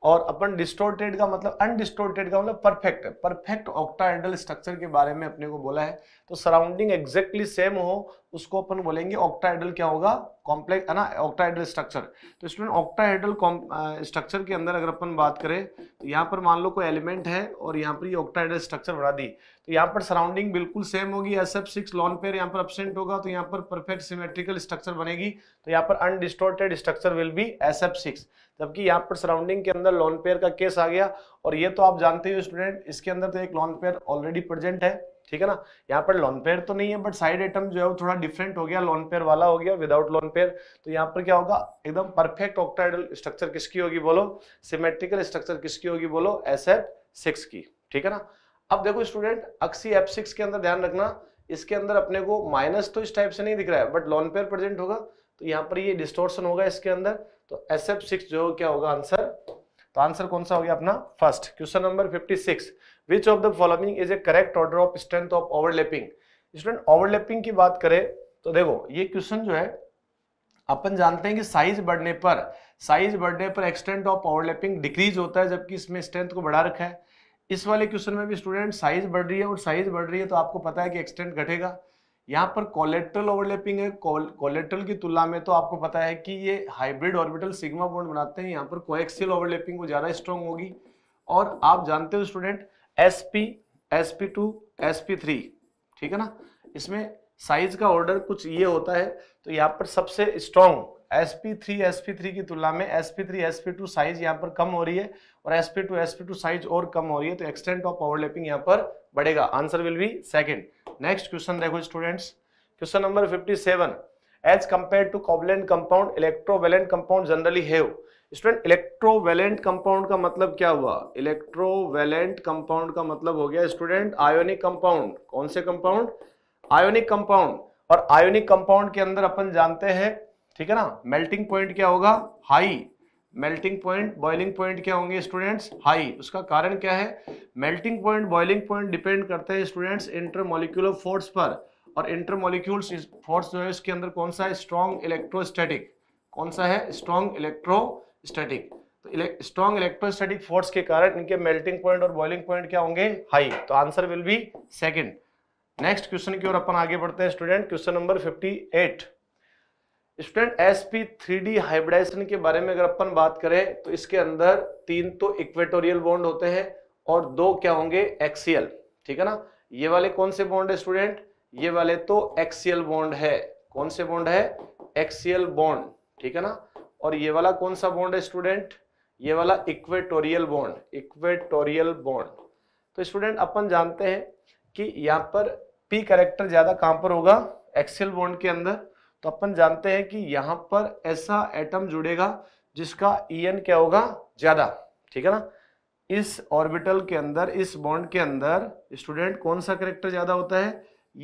और अपन डिस्टोर्टेड का मतलब अनडिस्टोर्टेड का मतलब परफेक्ट परफेक्ट ऑक्टाइडल स्ट्रक्चर के बारे में अपने को बोला है तो सराउंडिंग एग्जैक्टली सेम हो उसको अपन बोलेंगे ऑक्टाइडल क्या होगा कॉम्प्लेक्स है ना ऑक्टाइडल स्ट्रक्चर तो स्टूडेंट ऑक्टाइडल स्ट्रक्चर के अंदर अगर अपन बात करें तो यहाँ पर मान लो कोई एलिमेंट है और यहाँ पर ये ऑक्टाहेड्रल स्ट्रक्चर बना दी तो यहाँ पर सराउंडिंग बिल्कुल सेम होगी S F six lone pair यहाँ पर अपसेंट होगा तो यहाँ पर परफेक्ट सिमेट्रिकल स्ट्रक्चर बनेगी तो यहाँ पर undistorted structure will be S F six जबकि यहाँ पर सराउंडिंग के अंदर लॉन पेयर का केस आ गया और ये तो आप जानते हो स्टूडेंट इसके अंदर तो एक लॉन पेयर ऑलरेडी प्रेजेंट है ठीक है ना यहाँ पर लॉन पेयर तो नहीं है बट साइड आइटम जो है वो थोड़ा डिफरेंट हो गया लॉन पेयर वाला हो गया विदाउट लॉन पेयर तो यहाँ पर क्या होगा एकदम परफेक्ट ऑक्टाइडल स्ट्रक्चर किसकी होगी बोलो सिमेट्रिकल स्ट्रक्चर किसकी होगी बोलो एस एफ सिक्स की ठीक है ना अब देखो स्टूडेंट अक्सी एफ सिक्स के अंदर ध्यान रखना इसके अंदर अपने को माइनस तो इस टाइप से नहीं दिख रहा है बट लॉन पेयर प्रेजेंट होगा तो यहाँ पर ये डिस्टोर्शन होगा इसके अंदर तो एस एफ सिक्स जो क्या होगा आंसर तो आंसर कौन सा हो गया अपना first question number six which of the following is a correct order of strength of overlapping student overlapping की बात करें तो देखो ये क्वेश्चन जो है अपन जानते हैं कि साइज बढ़ने पर साइज बढ़ने पर एक्सटेंट ऑफ ओवरलैपिंग डिक्रीज होता है जबकि इसमें स्ट्रेंथ को बढ़ा रखा है इस वाले क्वेश्चन में भी स्टूडेंट साइज बढ़ रही है और साइज बढ़ रही है तो आपको पता है कि एक्सटेंट घटेगा यहाँ पर कोलेट्रल ओवरलैपिंग है कोलेट्रल की तुलना में तो आपको पता है कि ये हाइब्रिड ऑर्बिटल सिग्मा बॉन्ड बनाते हैं यहाँ पर कोएक्सियल ओवरलैपिंग वो ज़्यादा स्ट्रांग होगी और आप जानते हो student S P S P two S P three ठीक है ना इसमें साइज का ऑर्डर कुछ ये होता है तो यहाँ पर सबसे strong S P three S P three की तुलना में S P three S P two size यहाँ पर कम हो रही है और S P two S P two size और कम हो रही है तो एक्सटेंट ऑफ ओवरलैपिंग यहाँ पर बढ़ेगा answer will be second next question देखो students question number fifty seven as compare to covalent compound electrovalent compound generally have student electrovalent compound का मतलब क्या हुआ इलेक्ट्रोवेलेंट कंपाउंड का मतलब हो गया स्टूडेंट आयोनिक कंपाउंड कौन से कंपाउंड आयोनिक कंपाउंड और आयोनिक कंपाउंड के अंदर अपन जानते हैं ठीक है ना मेल्टिंग पॉइंट क्या होगा high melting point boiling point क्या होंगे स्टूडेंट्स हाई उसका कारण क्या है melting point boiling point depend करते हैं स्टूडेंट्स इंटरमोलिकुलर फोर्स पर और इंटरमोलिक्यूल फोर्स जो है इसके अंदर कौन सा है स्ट्रॉन्ग इलेक्ट्रोस्टैटिक कौन सा है स्ट्रॉन्ग इलेक्ट्रोस्टैटिक तो स्ट्रॉन्ग इलेक्ट्रोस्टैटिक फोर्स के कारण इनके मेल्टिंग पॉइंट और बॉइलिंग पॉइंट क्या होंगे हाई तो answer will be second next question की ओर अपन आगे बढ़ते हैं student question number fifty eight student S P three D hybridization के बारे में अगर अपन बात करें तो इसके अंदर तीन तो इक्वेटोरियल बॉन्ड होते हैं और दो क्या होंगे एक्सियल ठीक है ना ये वाले कौन से बॉन्ड है स्टूडेंट ये वाले तो एक्सियल बॉन्ड है कौन से बॉन्ड है एक्सियल बॉन्ड ठीक है ना और ये वाला कौन सा बॉन्ड है स्टूडेंट ये वाला इक्वेटोरियल बॉन्ड इक्वेटोरियल बॉन्ड तो स्टूडेंट अपन जानते हैं कि यहाँ पर पी करेक्टर ज्यादा कहां पर होगा एक्सियल बॉन्ड के अंदर तो अपन जानते हैं कि यहां पर ऐसा एटम जुड़ेगा जिसका ई क्या होगा ज़्यादा ठीक है ना इस ऑर्बिटल के अंदर इस बॉन्ड के अंदर स्टूडेंट कौन सा करेक्टर ज़्यादा होता है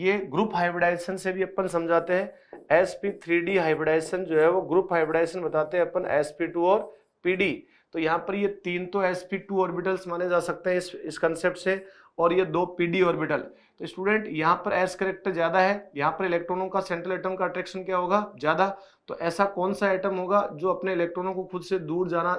ये ग्रुप हाइब्रिडाइजेशन से भी अपन समझाते हैं S P three D hybridization जो है वो ग्रुप हाइब्रिडाइजेशन बताते हैं अपन एस पी टू और पी डी तो यहाँ पर ये तीन तो एस पी टू ऑर्बिटल्स माने जा सकते हैं इस इस कंसेप्ट से और ये दो पीडी ऑर्बिटल तो स्टूडेंट यहाँ पर एस करेक्टर ज़्यादा है यहाँ पर इलेक्ट्रॉनों का सेंट्रल एटम का अट्रैक्शन क्या होगा ज़्यादा तो ऐसा कौन सा एटम होगा जो अपने इलेक्ट्रॉनों को खुद से दूर जाना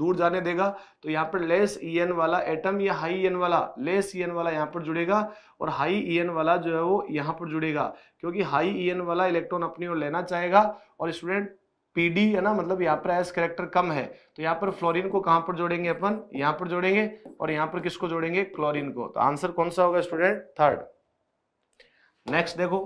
दूर जाने देगा तो यहाँ पर लेस ई एन वाला एटम या हाई ई एन वाला लेस ई एन वाला यहाँ पर जुड़ेगा और हाई ई एन वाला जो है वो यहाँ पर जुड़ेगा क्योंकि हाई ई एन वाला इलेक्ट्रॉन अपनी ओर लेना चाहेगा और स्टूडेंट पीडी है ना मतलब यहाँ पर एस करेक्टर कम है तो यहाँ पर फ्लोरीन को कहां पर जोड़ेंगे अपन यहाँ पर जोड़ेंगे और यहाँ पर किसको जोड़ेंगे क्लोरीन को तो आंसर कौन सा होगा स्टूडेंट थर्ड नेक्स्ट देखो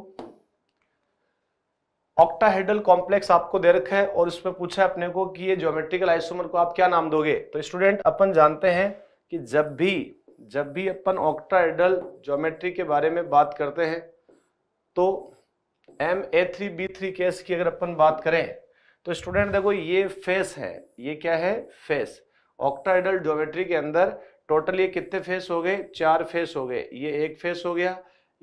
ऑक्टाहेड्रल कॉम्प्लेक्स आपको दे रखा है और उसमें पूछा है अपने को कि ये ज्योमेट्रिकल आइसोमर को आप क्या नाम दोगे तो स्टूडेंट अपन जानते हैं कि जब भी जब भी अपन ऑक्टाहेड्रल ज्योमेट्री के बारे में बात करते हैं तो M A three B three case की अगर अपन बात करें तो स्टूडेंट देखो ये फेस है ये क्या है फेस ऑक्टाइडल ज्योमेट्री के अंदर टोटल ये कितने फेस हो गए चार फेस हो गए ये एक फेस हो गया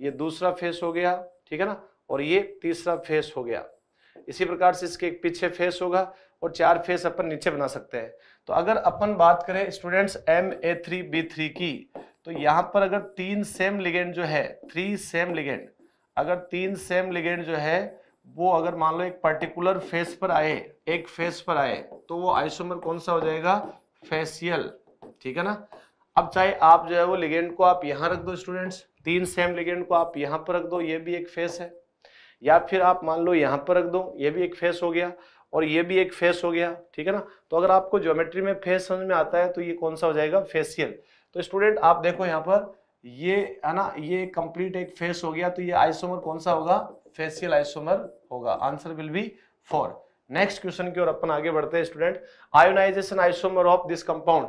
ये दूसरा फेस हो गया ठीक है ना और ये तीसरा फेस हो गया इसी प्रकार से इसके एक पीछे फेस होगा और चार फेस अपन नीचे बना सकते हैं तो अगर अपन बात करें students M A three B three की तो यहाँ पर अगर तीन सेम लिगेंड जो है थ्री सेम लिगेंड अगर तीन सेम लिगेंड जो है वो अगर मान लो एक पर्टिकुलर फेस पर आए एक फेस पर आए तो वो आइसोमर कौन सा हो जाएगा फेसियल ठीक है ना अब चाहे आप जो है वो लिगेंड को आप यहाँ रख दो स्टूडेंट्स तीन सेम लिगेंड को आप यहाँ पर रख दो ये भी एक फेस है या फिर आप मान लो यहाँ पर रख दो ये भी एक फेस हो गया और ये भी एक फेस हो गया ठीक है ना तो अगर आपको ज्योमेट्री में फेस समझ में आता है तो ये कौन सा हो जाएगा फेसियल तो स्टूडेंट आप देखो यहाँ पर ये है ना ये कंप्लीट एक फेस हो गया तो ये आइसोमर कौन सा होगा फेसियल आइसोमर होगा answer will be four next question की ओर अपन आगे बढ़ते हैं student ionization isomer of this compound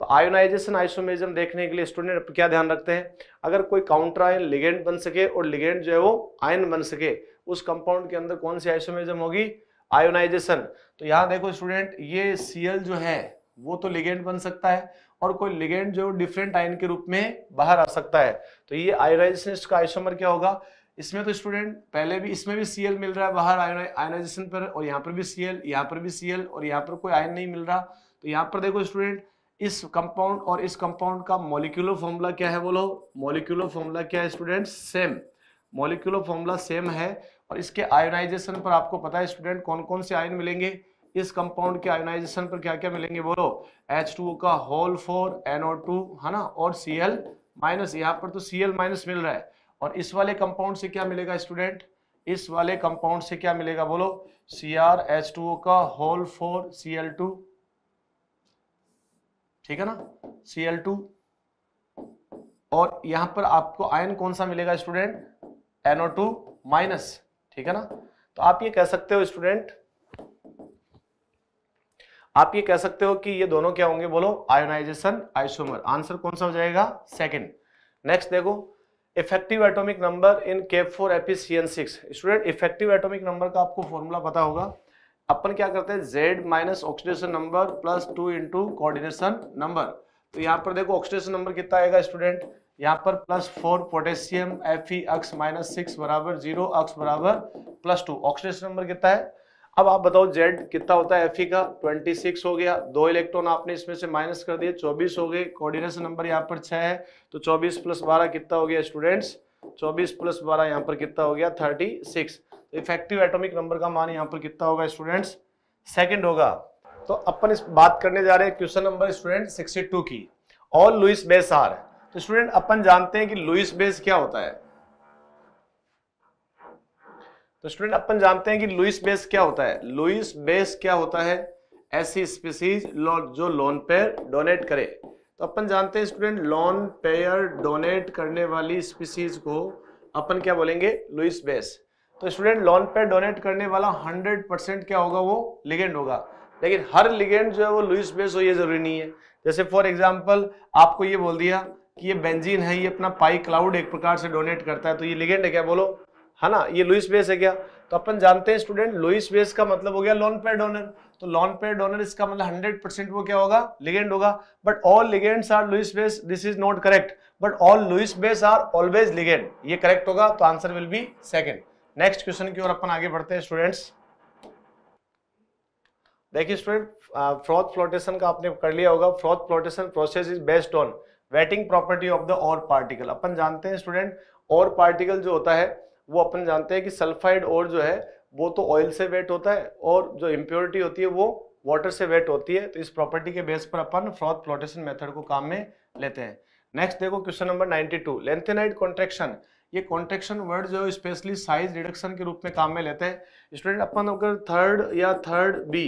तो आयोनाइजेशन आइसोमेरिज्म देखने के लिए स्टूडेंट क्या ध्यान रखते हैं अगर कोई काउंटर आयन लिगेंड बन सके और लिगेंड जो है वो आयन बन सके उस कंपाउंड के अंदर कौन सी आइसोमेजम होगी आयोनाइजेशन तो यहाँ देखो स्टूडेंट ये सीएल जो है वो तो लिगेंड बन सकता है और कोई लिगेंड जो डिफरेंट आयन के रूप में बाहर आ सकता है तो ये आयोनाइजेशन का आइसोमर क्या होगा इसमें तो स्टूडेंट पहले भी इसमें भी सी मिल रहा है बाहर आयोनाइजेशन पर और यहाँ पर भी सी एल यहाँ पर भी सीएल और यहाँ पर कोई आयन नहीं मिल रहा तो यहाँ पर देखो स्टूडेंट इस कंपाउंड और इस कंपाउंड का मोलिकुलर फॉर्मूला क्या है बोलो मोलिकुलर फॉर्मूला क्या है student same molecular formula same है और इसके आयोनाइजेशन पर आपको पता है स्टूडेंट कौन कौन से आयन मिलेंगे इस कंपाउंड के आयोनाइजेशन पर क्या क्या मिलेंगे बोलो एच टू का होल फोर एनओ टू है ना और सी एल माइनस यहाँ पर तो सी एल माइनस मिल रहा है और इस वाले कंपाउंड से क्या मिलेगा स्टूडेंट इस वाले कंपाउंड से क्या मिलेगा बोलो C R H two O का whole four C L two ठीक है ना सी एल टू और यहां पर आपको आयन कौन सा मिलेगा स्टूडेंट एनओ टू माइनस ठीक है ना तो आप ये कह सकते हो स्टूडेंट आप ये कह सकते हो कि ये दोनों क्या होंगे बोलो आयोनाइजेशन आइसोमर आंसर कौन सा हो जाएगा सेकंड नेक्स्ट देखो effective atomic number in K four A P C N six student effective atomic number का आपको फॉर्मूला पता होगा अपन क्या करते हैं Z minus oxidation number plus two into coordination number तो यहाँ पर देखो ऑक्सीडेशन नंबर कितना आएगा स्टूडेंट यहाँ पर plus four potassium F E x minus six बराबर जीरो अक्स बराबर प्लस टू ऑक्सीडेशन नंबर कितना है अब आप बताओ जेड कितना होता है एफ e का 26 हो गया दो इलेक्ट्रॉन आपने इसमें से माइनस कर दिए 24 हो गए कोऑर्डिनेशन नंबर यहाँ पर 6 है तो 24 प्लस 12 कितना हो गया स्टूडेंट्स 24 प्लस 12 यहाँ पर कितना हो गया 36 तो इफेक्टिव एटॉमिक नंबर का मान यहाँ पर कितना होगा स्टूडेंट्स सेकेंड होगा तो अपन इस बात करने जा रहे हैं क्वेश्चन नंबर स्टूडेंट सिक्सटी की और लुइस बेस आर तो स्टूडेंट अपन जानते हैं कि लुइस बेस क्या होता है तो स्टूडेंट अपन जानते हैं कि लुइस बेस क्या होता है लुइस बेस क्या होता है ऐसी स्पीसीज जो लोन पेयर डोनेट करे तो अपन जानते हैं स्टूडेंट लोन पेयर डोनेट करने वाली स्पीसीज को अपन क्या बोलेंगे लुइस बेस तो स्टूडेंट लोन पेयर डोनेट करने वाला 100 परसेंट क्या होगा वो लिगेंड होगा लेकिन हर लिगेंड जो है वो लुइस बेस हो ये जरूरी नहीं है जैसे फॉर एग्जाम्पल आपको ये बोल दिया कि ये बेंजीन है ये अपना पाई क्लाउड एक प्रकार से डोनेट करता है तो ये लिगेंड है क्या बोलो है हाँ ना ये लुइस बेस है क्या तो अपन जानते हैं स्टूडेंट लुइस बेस का मतलब हो गया लॉन पेयर डोनर तो लॉन पेयर डोनर इसका मतलब हंड्रेड परसेंट वो क्या होगा लिगेंड होगा but all ligand are Lewis base this is not correct but all Lewis base are always ligand ये करेक्ट होगा तो answer will be second next question की ओर अपन आगे बढ़ते हैं स्टूडेंट्स देखिए स्टूडेंट फ्रॉथ फ्लोटेशन का आपने कर लिया होगा froth flotation process is based on wetting property of the ore particle अपन जानते हैं स्टूडेंट और पार्टिकल जो होता है वो अपन जानते हैं कि सल्फाइड और जो है वो तो ऑयल से वेट होता है और जो इम्प्योरिटी होती है वो वाटर से वेट होती है तो इस प्रॉपर्टी के बेस पर अपन फ्रॉथ प्लोटेशन मेथड को काम में लेते हैं नेक्स्ट देखो क्वेश्चन नंबर 92 लेंथेनाइड कॉन्ट्रेक्शन ये कॉन्ट्रेक्शन वर्ड जो है स्पेशली साइज रिडक्शन के रूप में काम में लेते हैं स्टूडेंट अपन अगर थर्ड या थर्ड बी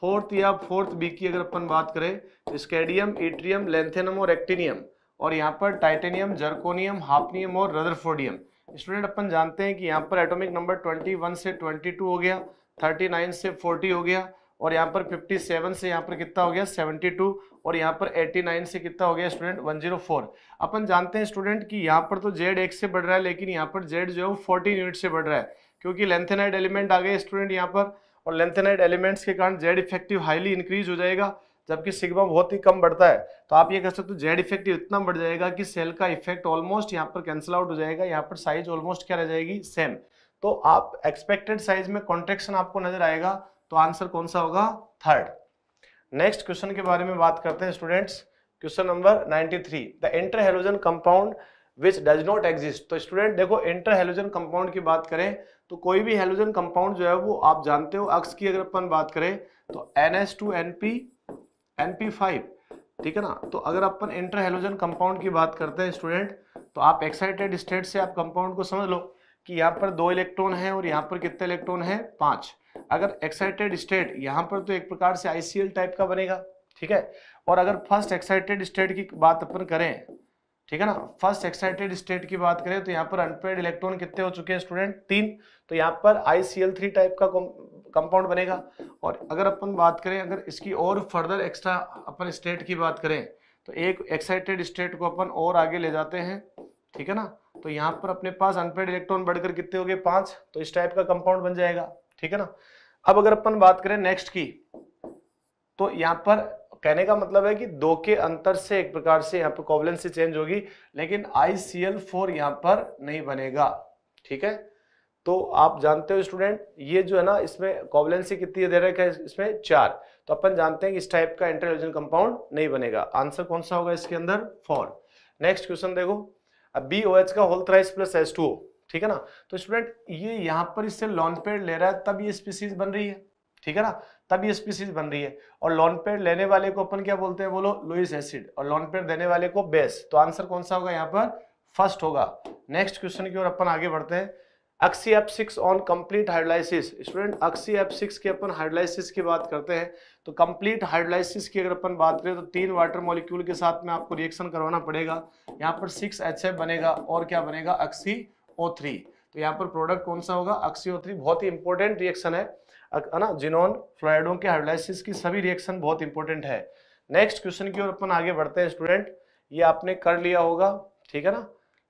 फोर्थ या फोर्थ बी की अगर अपन बात करें स्केडियम इट्रियम लेंथेनम और एक्टिनियम और यहाँ पर टाइटेनियम जर्कोनियम हाफनियम और रदरफोडियम स्टूडेंट अपन जानते हैं कि यहाँ पर एटॉमिक नंबर 21 से 22 हो गया 39 से 40 हो गया और यहाँ पर 57 से यहाँ पर कितना हो गया 72 और यहाँ पर 89 से कितना हो गया स्टूडेंट 104 अपन जानते हैं स्टूडेंट कि यहाँ पर तो जेड एक से बढ़ रहा है लेकिन यहाँ पर जेड जो है वो फोर्टीन यूनिट से बढ़ रहा है क्योंकि लेंथेनाइड एलिमेंट आ गए स्टूडेंट यहाँ पर और लेंथेनाइड एलिमेंट्स के कारण जेड इफेक्टिव हाईली इंक्रीज हो जाएगा जबकि सिग्मा बहुत ही कम बढ़ता है तो आप ये कह सकते हो जेड इफेक्टिव इतना बढ़ जाएगा कि सेल का इफेक्ट ऑलमोस्ट यहाँ पर कैंसिल आउट हो जाएगा यहाँ पर साइज ऑलमोस्ट क्या रह जाएगी सेम तो आप एक्सपेक्टेड साइज में कॉन्ट्रेक्शन आपको नजर आएगा तो आंसर कौन सा होगा थर्ड नेक्स्ट क्वेश्चन के बारे में बात करते हैं students question number 93 the interhalogen compound which does not exist तो स्टूडेंट देखो इंटर हेलोजन कंपाउंड की बात करें तो कोई भी हेलोजन कंपाउंड जो है वो आप जानते हो अक्स की अगर अपन बात करें तो N S two N P five ठीक है ना तो अगर अपन इंटर हेलोजन कंपाउंड की बात करते हैं स्टूडेंट तो आप एक्साइटेड स्टेट से आप कंपाउंड को समझ लो कि यहाँ पर दो इलेक्ट्रॉन हैं और यहाँ पर कितने इलेक्ट्रॉन हैं पांच अगर एक्साइटेड स्टेट यहाँ पर तो एक प्रकार से आईसीएल टाइप का बनेगा ठीक है और अगर फर्स्ट एक्साइटेड स्टेट की बात अपन करें ठीक है ना फर्स्ट एक्साइटेड स्टेट की बात करें तो यहाँ पर अनपेड इलेक्ट्रॉन कितने हो चुके हैं स्टूडेंट तीन तो यहाँ पर आई टाइप का कंपाउंड बनेगा और अगर अपन बात करें अगर इसकी और फर्दर एक्स्ट्रा अपन स्टेट की बात करें तो एक एक्साइटेड स्टेट को अपन और आगे ले जाते हैं ठीक है ना तो यहाँ पर अपने पास अनपेड इलेक्ट्रॉन बढ़कर कितने हो गए पांच तो इस टाइप का कंपाउंड बन जाएगा ठीक है ना अब अगर अपन बात करें नेक्स्ट की तो यहाँ पर कहने का मतलब है कि दो के अंतर से एक प्रकार से यहाँ पर कॉबलेंस से चेंज होगी लेकिन आई सी एल फोर यहाँ पर नहीं बनेगा ठीक है तो आप जानते हो स्टूडेंट ये जो है ना इसमें कॉवलेंसी कितनी दे रखा है इसमें चार तो अपन जानते हैं कि इस टाइप का इंटरलोजन कंपाउंड नहीं बनेगा आंसर कौन सा होगा इसके अंदर फोर नेक्स्ट क्वेश्चन देखो अब बी ओ एच का whole thrice plus S two ठीक है ना तो स्टूडेंट ये यहाँ पर इससे लॉन पेड ले रहा है तब ये स्पीसीज बन रही है ठीक है ना तब ये स्पीसीज बन रही है और लॉन पेड लेने वाले को अपन क्या बोलते हैं बोलो लुइस एसिड और लॉन पेड देने वाले को बेस तो आंसर कौन सा होगा यहाँ पर फर्स्ट होगा नेक्स्ट क्वेश्चन की ओर अपन आगे बढ़ते हैं X E F six on complete hydrolysis student X E F six की अपन हाइड्रोलाइसिस की बात करते हैं तो कंप्लीट हाइड्रोलाइसिस की अगर अपन बात करें तो तीन वाटर मॉलिक्यूल के साथ में आपको रिएक्शन करवाना पड़ेगा यहाँ पर सिक्स एच बनेगा और क्या बनेगा अक्सी ओ थ्री तो यहाँ पर प्रोडक्ट कौन सा होगा अक्सी ओ थ्री बहुत ही इंपॉर्टेंट रिएक्शन है है ना जिनोन फ्लोराइडों के हाइड्रोलाइसिस की सभी रिएक्शन बहुत इंपॉर्टेंट है नेक्स्ट क्वेश्चन की ओर अपन आगे बढ़ते हैं स्टूडेंट ये आपने कर लिया होगा ठीक है ना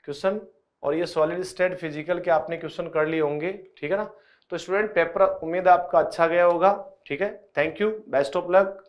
क्वेश्चन और ये सॉलिड स्टेट फिजिकल के आपने क्वेश्चन कर लिए होंगे ठीक है ना तो स्टूडेंट पेपर उम्मीद आपका अच्छा गया होगा ठीक है thank you best of luck